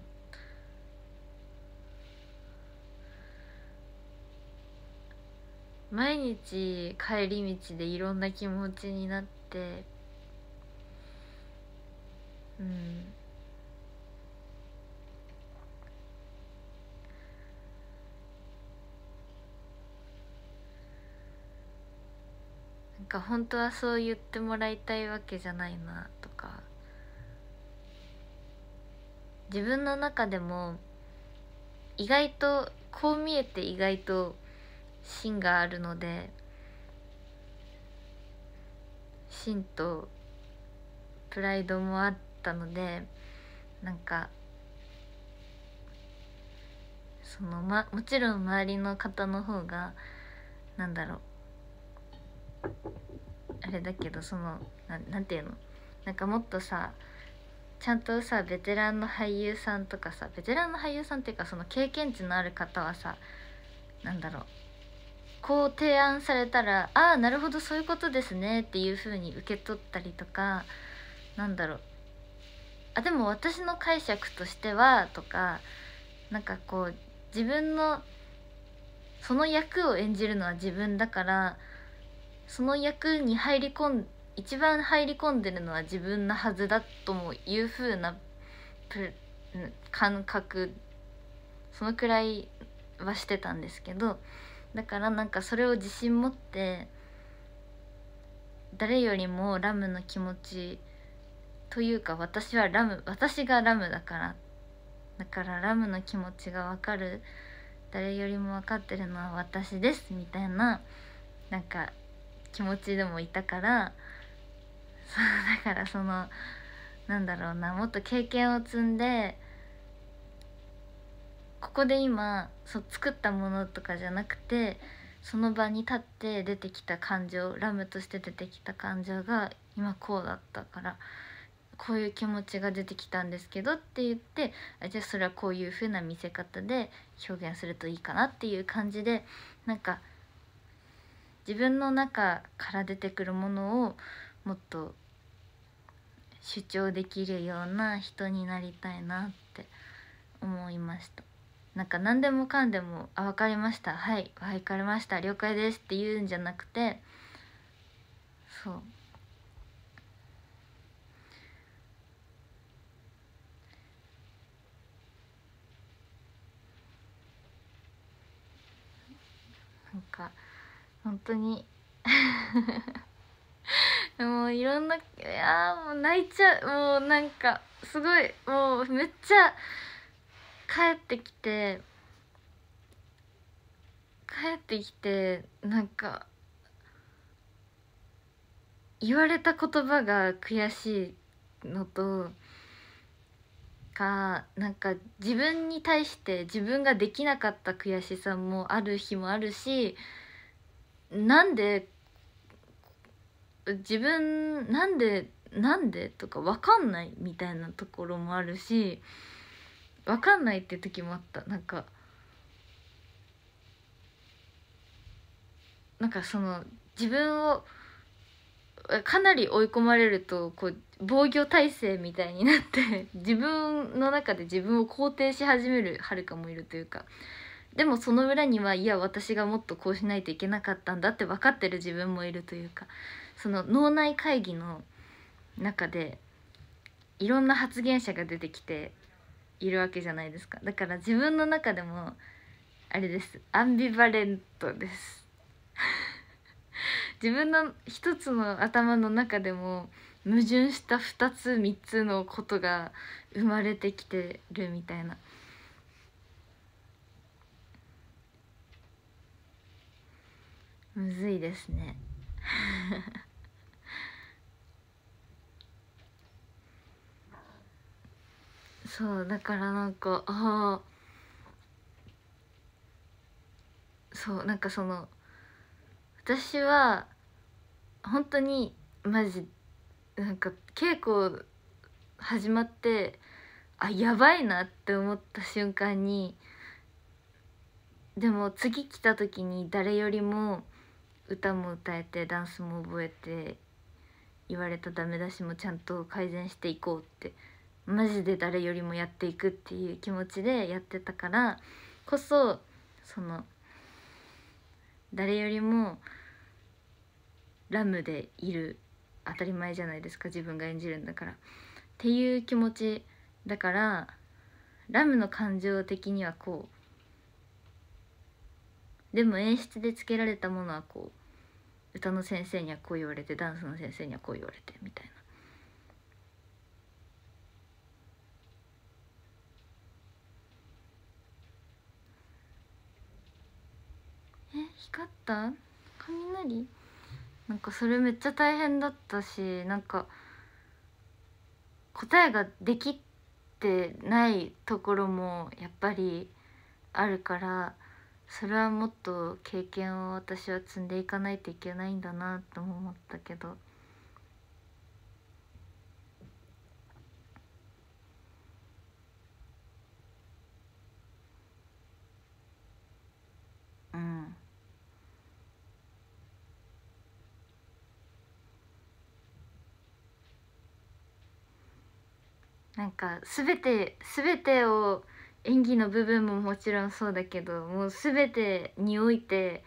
毎日帰り道でいろんな気持ちになってうんなんか本当はそう言ってもらいたいわけじゃないなとか自分の中でも意外とこう見えて意外と芯があるので芯とプライドもあったのでなんかそのまもちろん周りの方の方がなんだろうあれだけどそのななんていうのなんかもっとさちゃんとさベテランの俳優さんとかさベテランの俳優さんっていうかその経験値のある方はさなんだろうこう提案されたらああなるほどそういうことですねっていう風に受け取ったりとかなんだろうあでも私の解釈としてはとかなんかこう自分のその役を演じるのは自分だからその役に入り込ん一番入り込んでるのは自分のはずだともいう風な感覚そのくらいはしてたんですけどだからなんかそれを自信持って誰よりもラムの気持ちというか私はラム私がラムだからだからラムの気持ちが分かる誰よりも分かってるのは私ですみたいななんか気持ちでもいたからそうだからそのなんだろうなもっと経験を積んでここで今そう作ったものとかじゃなくてその場に立って出てきた感情ラムとして出てきた感情が今こうだったからこういう気持ちが出てきたんですけどって言ってあじゃあそれはこういう風な見せ方で表現するといいかなっていう感じでなんか自分の中から出てくるものをもっと主張できるような人になりたいなって思いました。なんか何でもかんでも「あ分かりましたはい分かりました了解です」って言うんじゃなくてそうなんか本当に もういろんないやもう泣いちゃうもうなんかすごいもうめっちゃ帰ってきて帰ってきてなんか言われた言葉が悔しいのとかなんか自分に対して自分ができなかった悔しさもある日もあるしなんで自分なんでなんでとか分かんないみたいなところもあるし。分かんないって時もあったなんかなんかその自分をかなり追い込まれるとこう防御体制みたいになって 自分の中で自分を肯定し始めるはるかもいるというかでもその裏にはいや私がもっとこうしないといけなかったんだって分かってる自分もいるというかその脳内会議の中でいろんな発言者が出てきているわけじゃないですかだから自分の中でもあれですアンビバレントです 自分の一つの頭の中でも矛盾した2つ3つのことが生まれてきてるみたいな。むずいですね そうだからなんかああそうなんかその私は本当にマジなんか稽古始まってあやばいなって思った瞬間にでも次来た時に誰よりも歌も歌えてダンスも覚えて言われたダメ出しもちゃんと改善していこうってマジで誰よりもやっていくっていう気持ちでやってたからこそその誰よりもラムでいる当たり前じゃないですか自分が演じるんだから。っていう気持ちだからラムの感情的にはこうでも演出でつけられたものはこう歌の先生にはこう言われてダンスの先生にはこう言われてみたいなかった雷なんかそれめっちゃ大変だったしなんか答えができてないところもやっぱりあるからそれはもっと経験を私は積んでいかないといけないんだなとも思ったけど。か全て全てを演技の部分ももちろんそうだけどもう全てにおいて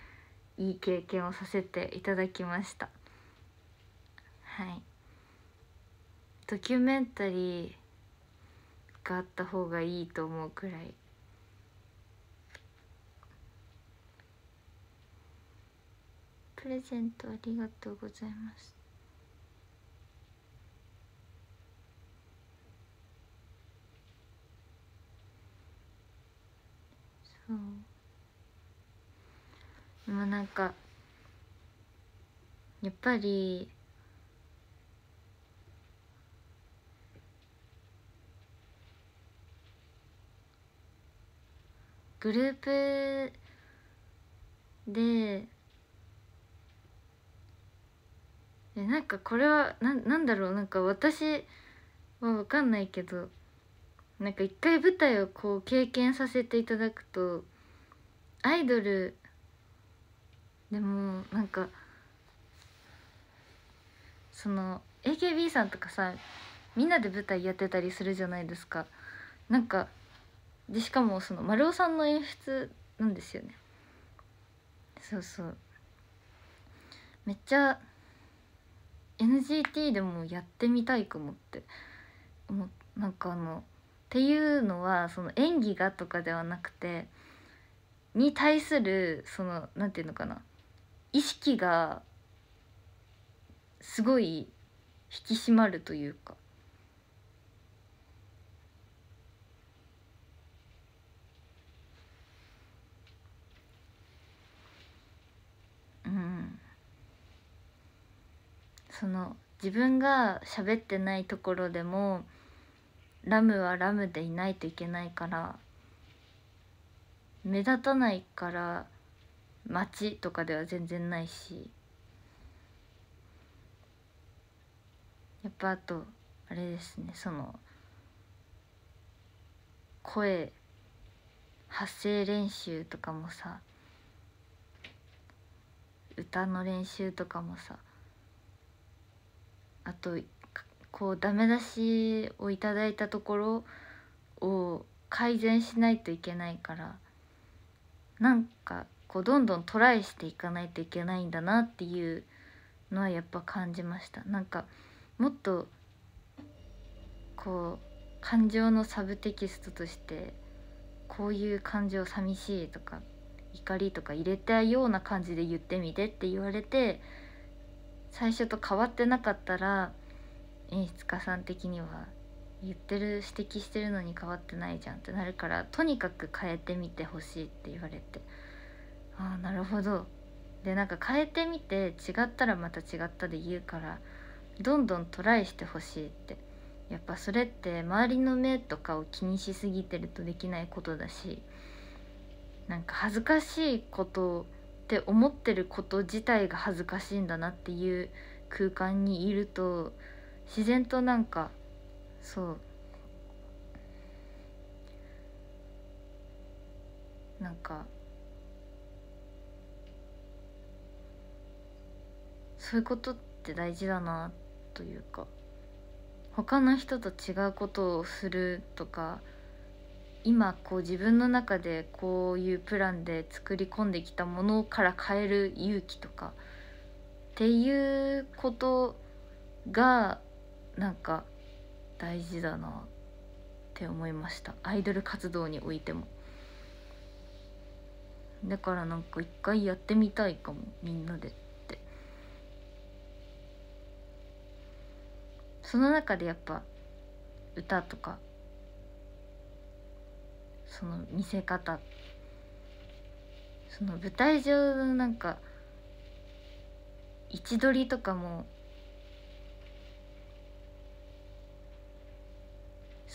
いい経験をさせていただきましたはいドキュメンタリーがあった方がいいと思うくらいプレゼントありがとうございますそうでもなんかやっぱりグループでえなんかこれはななんだろうなんか私は分かんないけどなんか一回舞台をこう経験させていただくとアイドルでもなんかその AKB さんとかさみんなで舞台やってたりするじゃないですかなんかでしかもその丸尾さんの演出なんですよねそうそうめっちゃ NGT でもやってみたいかもって思なんかあのっていうのはその演技がとかではなくてに対するその何て言うのかな意識がすごい引き締まるというか。うん、その自分が喋ってないところでもラムはラムでいないといけないから目立たないから街とかでは全然ないしやっぱあとあれですねその声発声練習とかもさ歌の練習とかもさあとこうダメ出しをいただいたところを改善しないといけないからなんかこうどんどんトライしていかないといけないんだなっていうのはやっぱ感じましたなんかもっとこう感情のサブテキストとしてこういう感情寂しいとか怒りとか入れたような感じで言ってみてって言われて最初と変わってなかったら演出家さん的には言ってる指摘してるのに変わってないじゃんってなるからとにかく変えてみてほしいって言われてああなるほどでなんか変えてみて違ったらまた違ったで言うからどんどんトライしてほしいってやっぱそれって周りの目とかを気にしすぎてるとできないことだしなんか恥ずかしいことって思ってること自体が恥ずかしいんだなっていう空間にいると自然となんかそうなんかそういうことって大事だなというか他の人と違うことをするとか今こう自分の中でこういうプランで作り込んできたものから変える勇気とかっていうことがなんか大事だなって思いましたアイドル活動においてもだからなんか一回やってみたいかもみんなでってその中でやっぱ歌とかその見せ方その舞台上のなんか位置取りとかも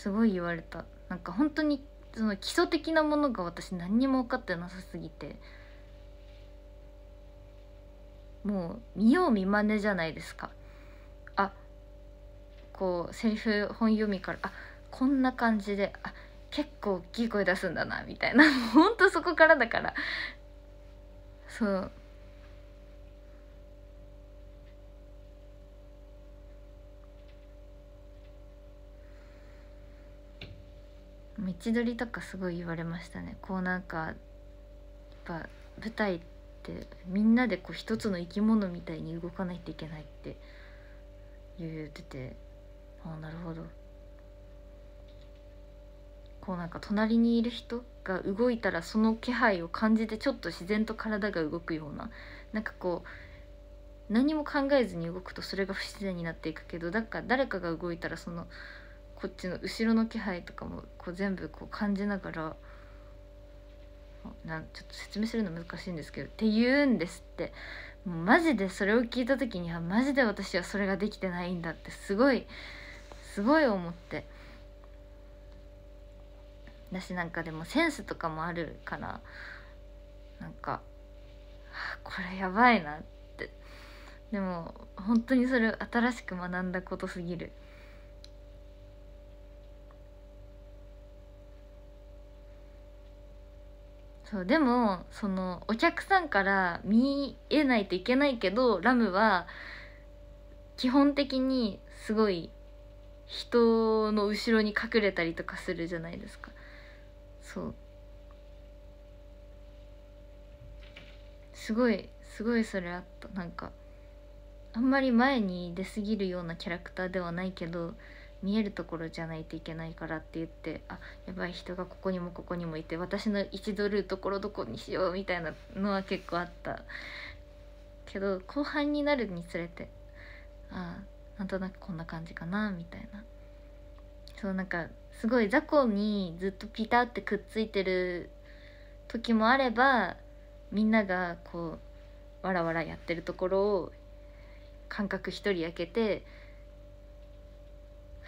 すごい言われたなんか本当にその基礎的なものが私何にも分かってなさすぎてもう見よう見まねじゃないですかあこうセリフ本読みからあこんな感じであ結構大きい声出すんだなみたいなほんとそこからだからそう道取りとかすごい言われましたねこうなんかやっぱ舞台ってみんなでこう一つの生き物みたいに動かないといけないって言うててああなるほどこうなんか隣にいる人が動いたらその気配を感じてちょっと自然と体が動くようななんかこう何も考えずに動くとそれが不自然になっていくけどだから誰かが動いたらそのこっちの後ろの気配とかもこう全部こう感じながらなんちょっと説明するの難しいんですけどって言うんですってもうマジでそれを聞いた時にはマジで私はそれができてないんだってすごいすごい思ってだしなんかでもセンスとかもあるからなんか、あ、これやばいなってでも本当にそれ新しく学んだことすぎる。そうでもそのお客さんから見えないといけないけどラムは基本的にすごい人の後ろに隠れたりとかするじゃないですかそうすごいすごいそれあったなんかあんまり前に出過ぎるようなキャラクターではないけど見えるところじゃないといけないからって言ってあやばい人がここにもここにもいて私の位ドルるところどこにしようみたいなのは結構あったけど後半になるにつれてあなんとなくこんな感じかなみたいなそうなんかすごい雑魚にずっとピタってくっついてる時もあればみんながこうわらわらやってるところを感覚一人開けて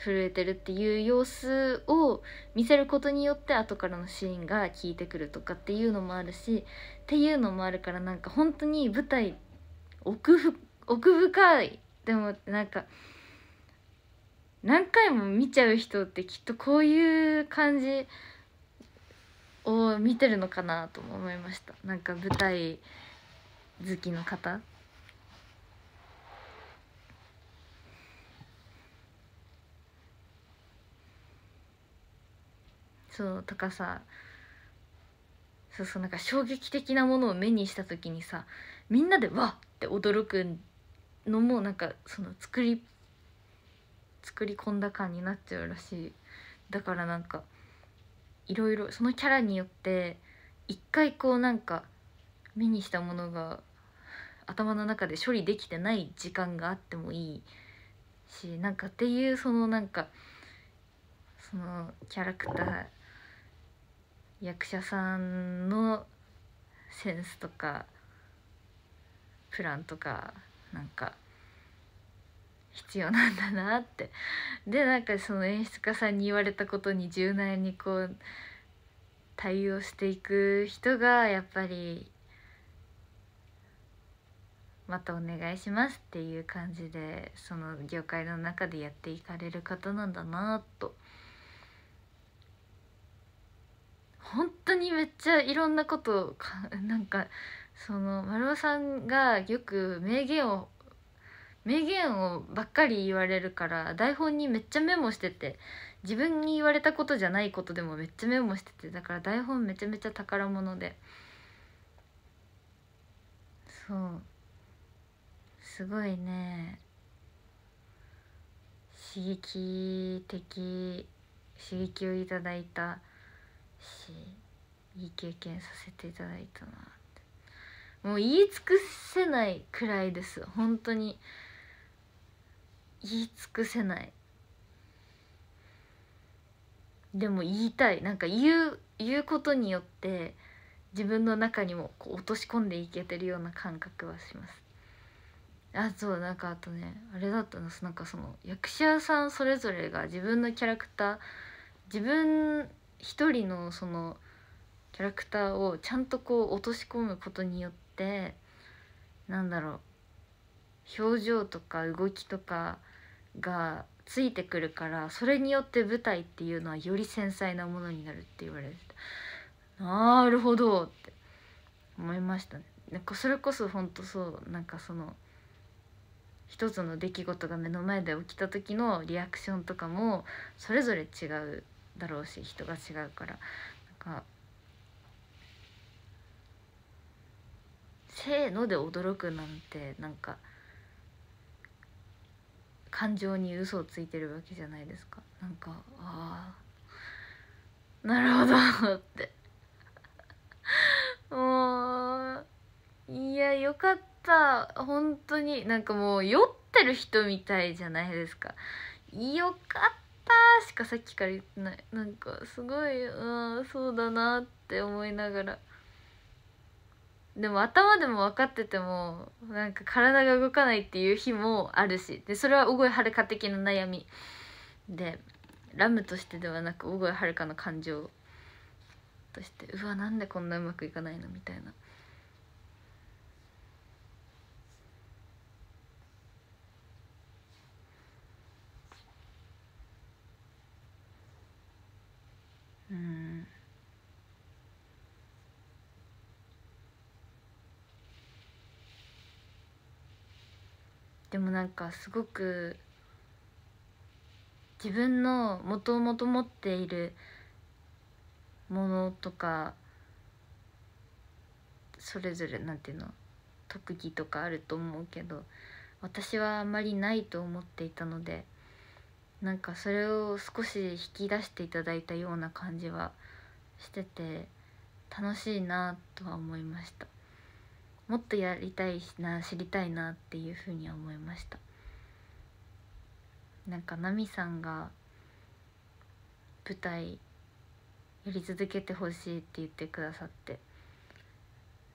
震えてるっていう様子を見せることによって後からのシーンが効いてくるとかっていうのもあるしっていうのもあるからなんか本当に舞台奥深いって思ってなんか何回も見ちゃう人ってきっとこういう感じを見てるのかなとも思いましたなんか舞台好きの方そうとかさそうそうなんか衝撃的なものを目にした時にさみんなでわっって驚くのもなんかその作り作り込んだ感になっちゃうらしいだからなんかいろいろそのキャラによって一回こうなんか目にしたものが頭の中で処理できてない時間があってもいいしなんかっていうそのなんかそのキャラクター役者さんのセンスとかプランとかなんか必要なんだなってでなんかその演出家さんに言われたことに柔軟にこう対応していく人がやっぱりまたお願いしますっていう感じでその業界の中でやっていかれる方なんだなと本当にめっちゃいろんなことかなんかその丸尾さんがよく名言を名言をばっかり言われるから台本にめっちゃメモしてて自分に言われたことじゃないことでもめっちゃメモしててだから台本めちゃめちゃ宝物でそうすごいね刺激的刺激をいただいた。しいい経験させていただいたなってもう言い尽くせないくらいです本当に言い尽くせないでも言いたいなんか言う言うことによって自分の中にもこう落とし込んでいけてるような感覚はしますあそうなんかあとねあれだったのなんかその役者さんそれぞれが自分のキャラクター自分一人のそのキャラクターをちゃんとこう落とし込むことによってなんだろう表情とか動きとかがついてくるからそれによって舞台っていうのはより繊細なものになるって言われてなるほどって思いましたね。なんかそれこそ本当そうなんかその一つの出来事が目の前で起きた時のリアクションとかもそれぞれ違うだろうし人が違うからなんか「せーの」で驚くなんてなんか感情に嘘をついてるわけじゃないですかなんかああなるほどって もういやよかった本当になんかもう酔ってる人みたいじゃないですかよかったっしかさっきから言ってないなんかすごいうんそうだなって思いながらでも頭でも分かっててもなんか体が動かないっていう日もあるしでそれは大声はるか的な悩みでラムとしてではなく大声はるかの感情としてうわなんでこんなうまくいかないのみたいなうんでもなんかすごく自分のもともと持っているものとかそれぞれなんていうの特技とかあると思うけど私はあんまりないと思っていたので。なんかそれを少し引き出していただいたような感じはしてて楽しいなとは思いましたもっとやりたいな知りたいなっていうふうには思いましたなんか奈美さんが舞台やり続けてほしいって言ってくださって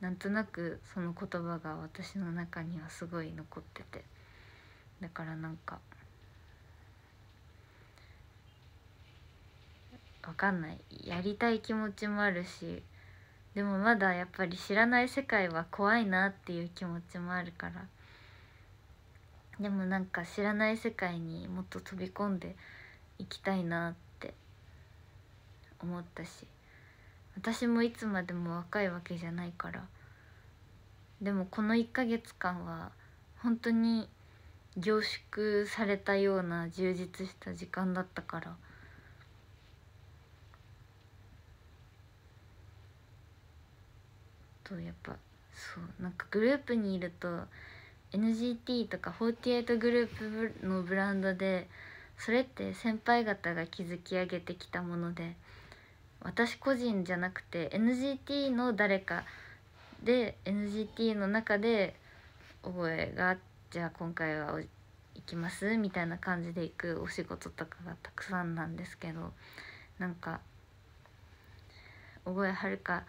なんとなくその言葉が私の中にはすごい残っててだからなんか分かんないやりたい気持ちもあるしでもまだやっぱり知らない世界は怖いなっていう気持ちもあるからでもなんか知らない世界にもっと飛び込んでいきたいなって思ったし私もいつまでも若いわけじゃないからでもこの1ヶ月間は本当に凝縮されたような充実した時間だったから。とやっぱそうなんかグループにいると NGT とか48グループのブランドでそれって先輩方が築き上げてきたもので私個人じゃなくて NGT の誰かで NGT の中で覚えがじゃあ今回は行きますみたいな感じで行くお仕事とかがたくさんなんですけどなんか覚えはるか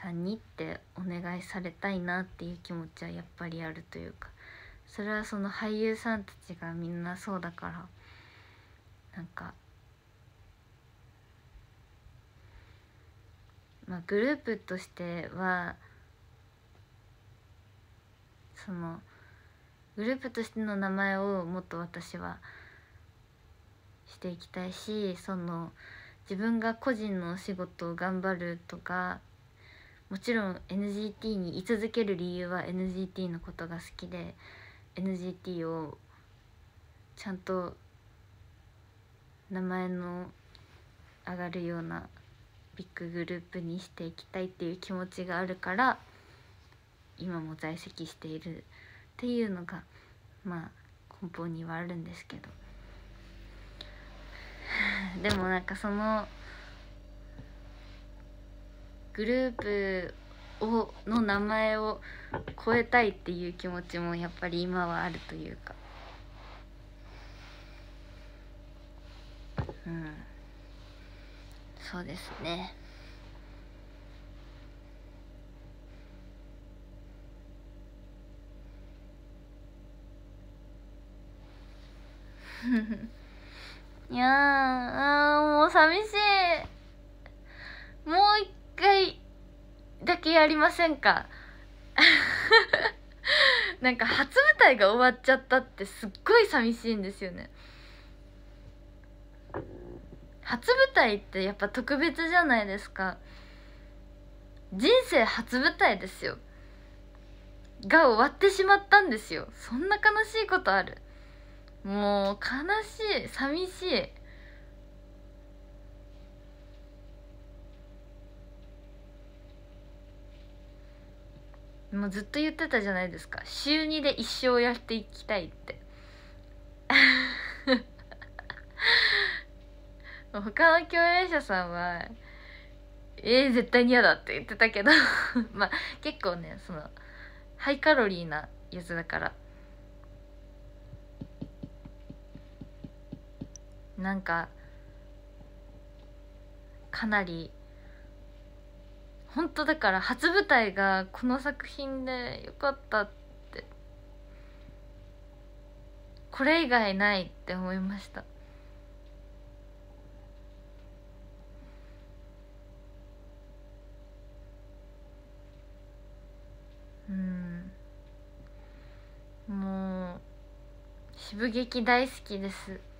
さんにってお願いされたいなっていう気持ちはやっぱりあるというかそれはその俳優さんたちがみんなそうだからなんかまあグループとしてはそのグループとしての名前をもっと私はしていきたいしその自分が個人のお仕事を頑張るとかもちろん NGT に居続ける理由は NGT のことが好きで NGT をちゃんと名前の上がるようなビッググループにしていきたいっていう気持ちがあるから今も在籍しているっていうのがまあ根本にはあるんですけど でもなんかそのグループをの名前を超えたいっていう気持ちもやっぱり今はあるというか。うん、そうですね。いやー、あーもう寂しい。もう一回だけやりませんか なんか初舞台が終わっちゃったってすっごい寂しいんですよね初舞台ってやっぱ特別じゃないですか人生初舞台ですよが終わってしまったんですよそんな悲しいことあるもう悲しい寂しいもうずっと言ってたじゃないですか週2で一生やっていきたいって 他の共演者さんはえー、絶対に嫌だって言ってたけど まあ結構ねそのハイカロリーなやつだからなんかかなり本当だから初舞台がこの作品でよかったってこれ以外ないって思いましたうんもう渋劇大好きです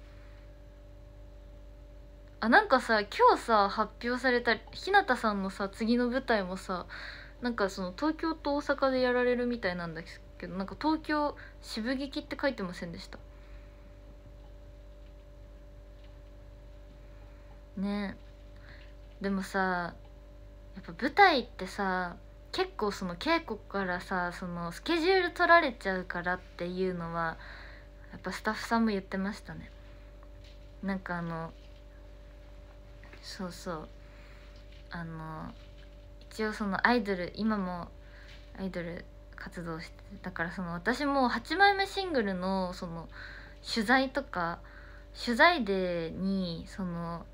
あなんかさ今日さ発表された日向さんのさ次の舞台もさなんかその東京と大阪でやられるみたいなんですけどなんか東京渋劇って書いてませんでしたねでもさやっぱ舞台ってさ結構その稽古からさそのスケジュール取られちゃうからっていうのはやっぱスタッフさんも言ってましたねなんかあのそうそうあの一応そのアイドル今もアイドル活動してだからその私も8枚目シングルのその取材とか取材デーにその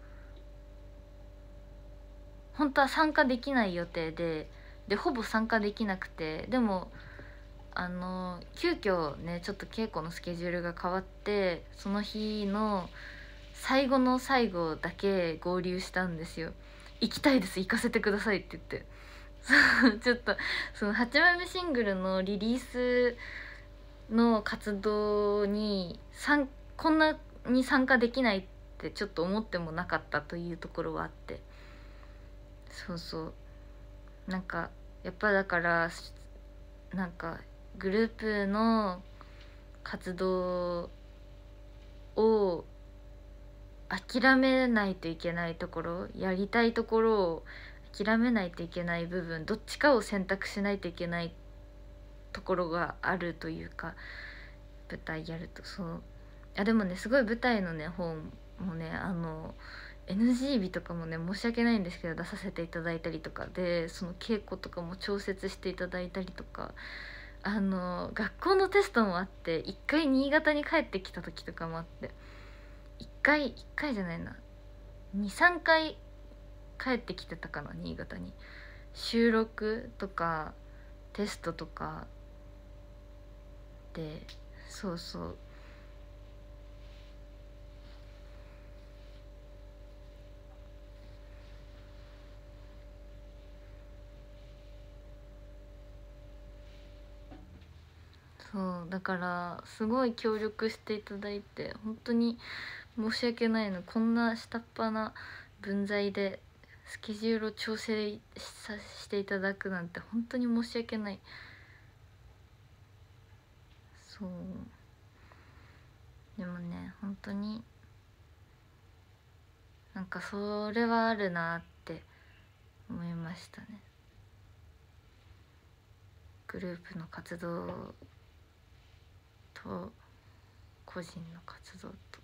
本当は参加できない予定ででほぼ参加できなくてでもあの急遽ねちょっと稽古のスケジュールが変わってその日の最後の最後だけ合流したんですよ行きたいです行かせてくださいって言って ちょっとその8枚目シングルのリリースの活動にこんなに参加できないってちょっと思ってもなかったというところはあってそうそうなんかやっぱだからなんかグループの活動を諦めないといけないところやりたいところを諦めないといけない部分どっちかを選択しないといけないところがあるというか舞台やるとそうあでもねすごい舞台のね本もねあの NG 日とかもね申し訳ないんですけど出させていただいたりとかでその稽古とかも調節していただいたりとかあの学校のテストもあって一回新潟に帰ってきた時とかもあって。1回1回じゃないな23回帰ってきてたかな新潟に収録とかテストとかでそうそうそうだからすごい協力していただいて本当に申し訳ないのこんな下っ端な分際でスケジュールを調整させていただくなんて本当に申し訳ないそうでもね本当になんかそれはあるなって思いましたねグループの活動と個人の活動と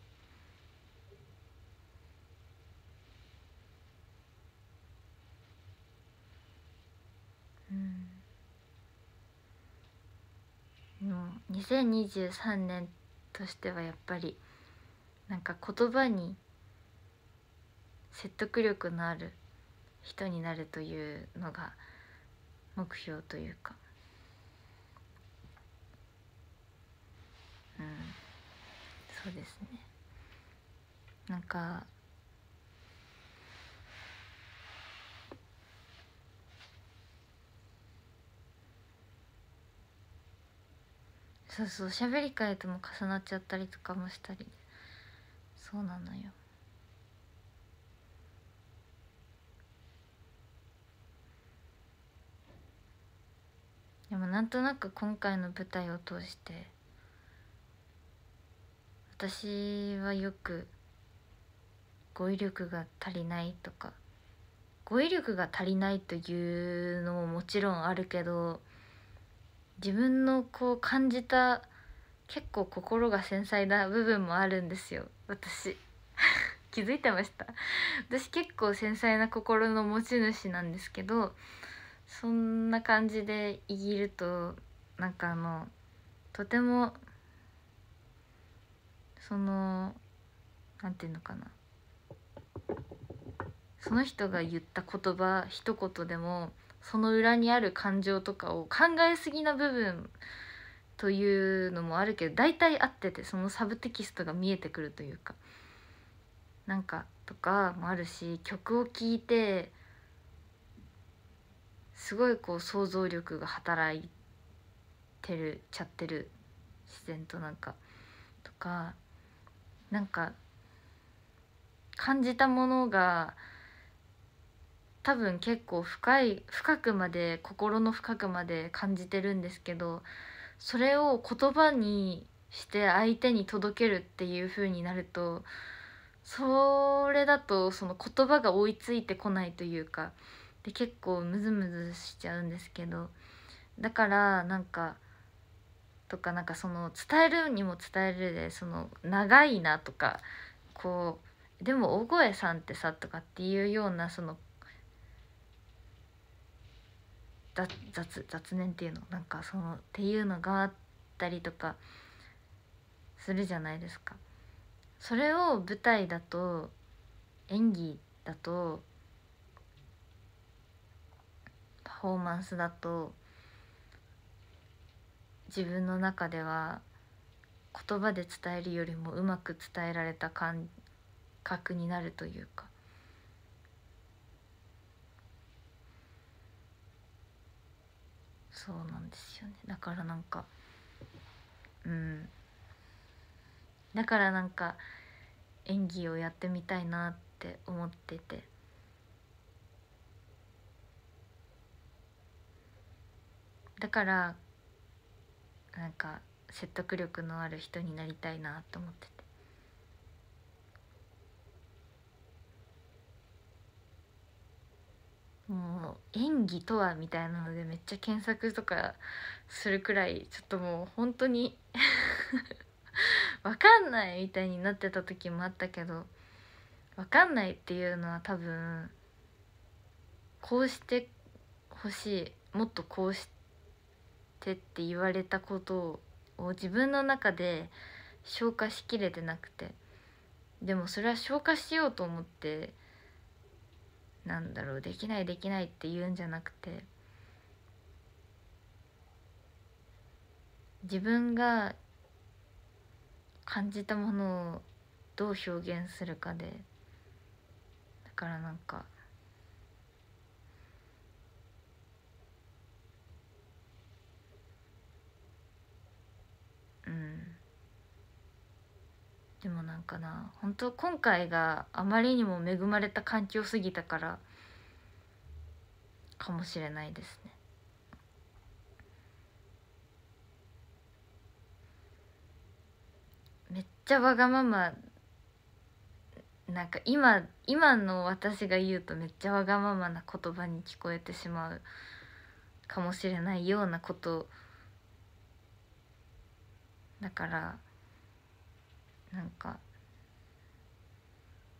うん、もう2023年としてはやっぱりなんか言葉に説得力のある人になるというのが目標というか。うん、そうですねなんかそうそう喋り会とも重なっちゃったりとかもしたりそうなのよでもなんとなく今回の舞台を通して私はよく語彙力が足りないとか語彙力が足りないというのももちろんあるけど自分のこう感じた結構心が繊細な部分もあるんですよ私 気づいてました私結構繊細な心の持ち主なんですけどそんな感じでいじるとなんかあのとてもその何て言うのかなその人が言った言葉一言でもその裏にある感情とかを考えすぎな部分というのもあるけど大体合っててそのサブテキストが見えてくるというかなんかとかもあるし曲を聴いてすごいこう想像力が働いてるちゃってる自然となんかとかなんか感じたものが多分結構深い深くまで心の深くまで感じてるんですけどそれを言葉にして相手に届けるっていう風になるとそれだとその言葉が追いついてこないというかで結構ムズムズしちゃうんですけどだからなんかとかなんかその伝えるにも伝えるでその長いなとかこうでも大声さんってさとかっていうようなその雑雑念っていうのなんかそのっていうのがあったりとかするじゃないですか。それを舞台だと演技だとパフォーマンスだと自分の中では言葉で伝えるよりもうまく伝えられた感覚になるというかそうなんですよねだからなんかうんだからなんか演技をやってみたいなって思っててだからなんか説得力のある人になりたいなと思ってて。もう演技とはみたいなのでめっちゃ検索とかするくらいちょっともう本当に わかんないみたいになってた時もあったけどわかんないっていうのは多分こうしてほしいもっとこうしてって言われたことを自分の中で消化しきれてなくてでもそれは消化しようと思ってなんだろうできないできないって言うんじゃなくて自分が感じたものをどう表現するかでだからなんかうんでもなんかな本当今回があまりにも恵まれた環境すぎたからかもしれないですね。めっちゃわがままなんか今今の私が言うとめっちゃわがままな言葉に聞こえてしまうかもしれないようなことだから。なんか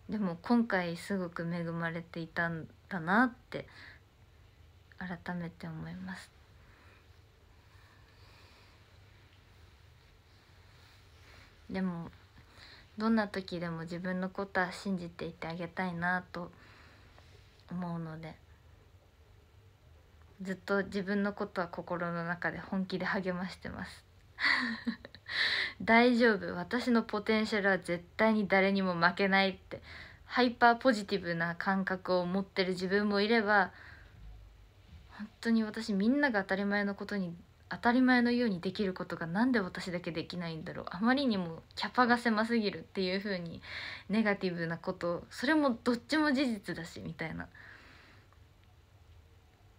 でも今回すごく恵まれていたんだなって改めて思います。でもどんな時でも自分のことは信じていてあげたいなと思うのでずっと自分のことは心の中で本気で励ましてます。大丈夫私のポテンシャルは絶対に誰にも負けないってハイパーポジティブな感覚を持ってる自分もいれば本当に私みんなが当たり前のことに当たり前のようにできることが何で私だけできないんだろうあまりにもキャパが狭すぎるっていう風にネガティブなことそれもどっちも事実だしみたいな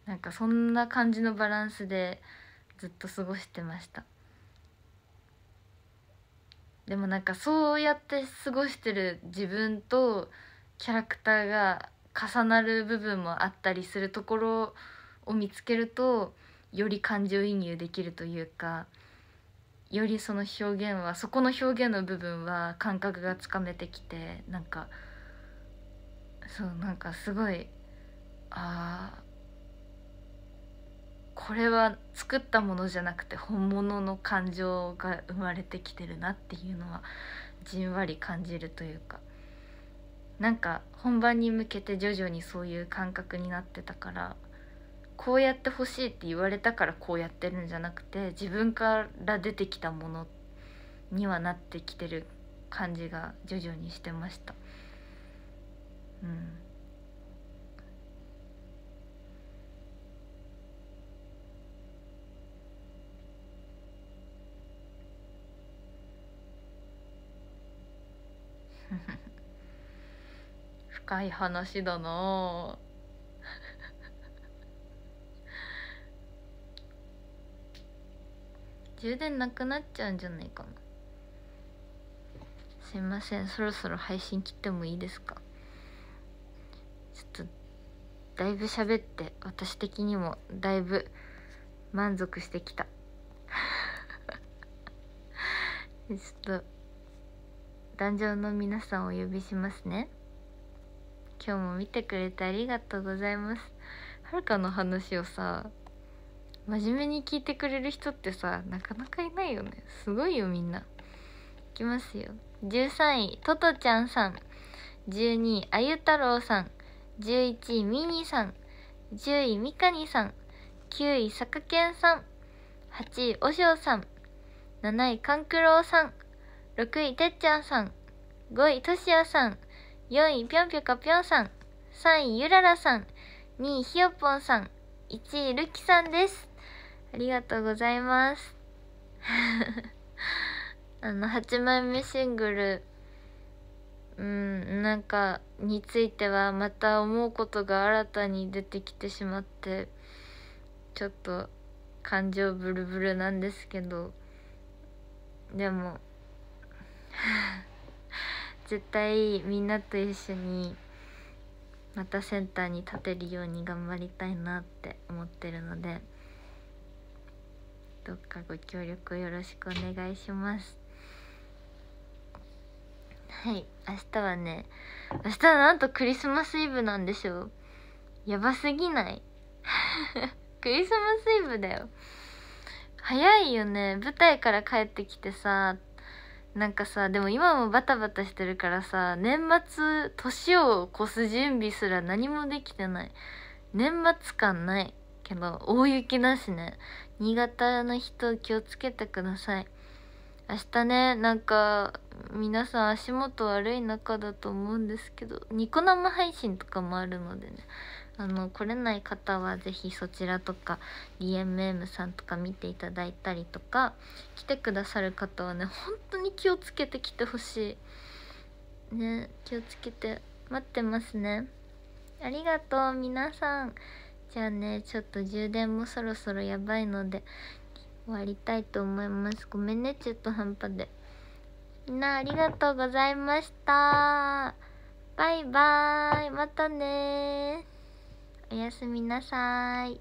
なんかそんな感じのバランスでずっと過ごしてました。でもなんかそうやって過ごしてる自分とキャラクターが重なる部分もあったりするところを見つけるとより感情移入できるというかよりその表現はそこの表現の部分は感覚がつかめてきてなんかそうなんかすごいあこれは作ったものじゃなくて本物の感情が生まれてきてるなっていうのはじんわり感じるというかなんか本番に向けて徐々にそういう感覚になってたからこうやってほしいって言われたからこうやってるんじゃなくて自分から出てきたものにはなってきてる感じが徐々にしてました。うん深い話だな 充電なくなっちゃうんじゃないかなすいませんそろそろ配信切ってもいいですかちょっとだいぶ喋って私的にもだいぶ満足してきた ちょっと壇上の皆さんをお呼びしますね今日も見てくれてありがとうございますはるかの話をさ真面目に聞いてくれる人ってさなかなかいないよねすごいよみんないきますよ13位ととちゃんさん12位あゆ太郎さん11位ミニさん10位みかにさん9位さかけんさん8位おしょうさん7位かんくろうさん6位てっちゃんさん5位としやさん4位ぴょんぴょかぴょんさん3位ゆららさん2位ひよぽんさん1位るきさんですありがとうございます あの8枚目シングルうんなんかについてはまた思うことが新たに出てきてしまってちょっと感情ブルブルなんですけどでも 絶対みんなと一緒にまたセンターに立てるように頑張りたいなって思ってるのでどっかご協力よろしくお願いしますはい明日はね明日なんとクリスマスイブなんでしょうやばすぎない クリスマスイブだよ早いよね舞台から帰ってきてさなんかさでも今もバタバタしてるからさ年末年を越す準備すら何もできてない年末感ないけど大雪だしね新潟の人気をつけてください明日ねなんか皆さん足元悪い中だと思うんですけどニコ生配信とかもあるのでねあの来れない方は是非そちらとか DMM さんとか見ていただいたりとか来てくださる方はね本当に気をつけて来てほしいね気をつけて待ってますねありがとう皆さんじゃあねちょっと充電もそろそろやばいので終わりたいと思いますごめんね中途半端でみんなありがとうございましたバイバーイまたねおやすみなさい。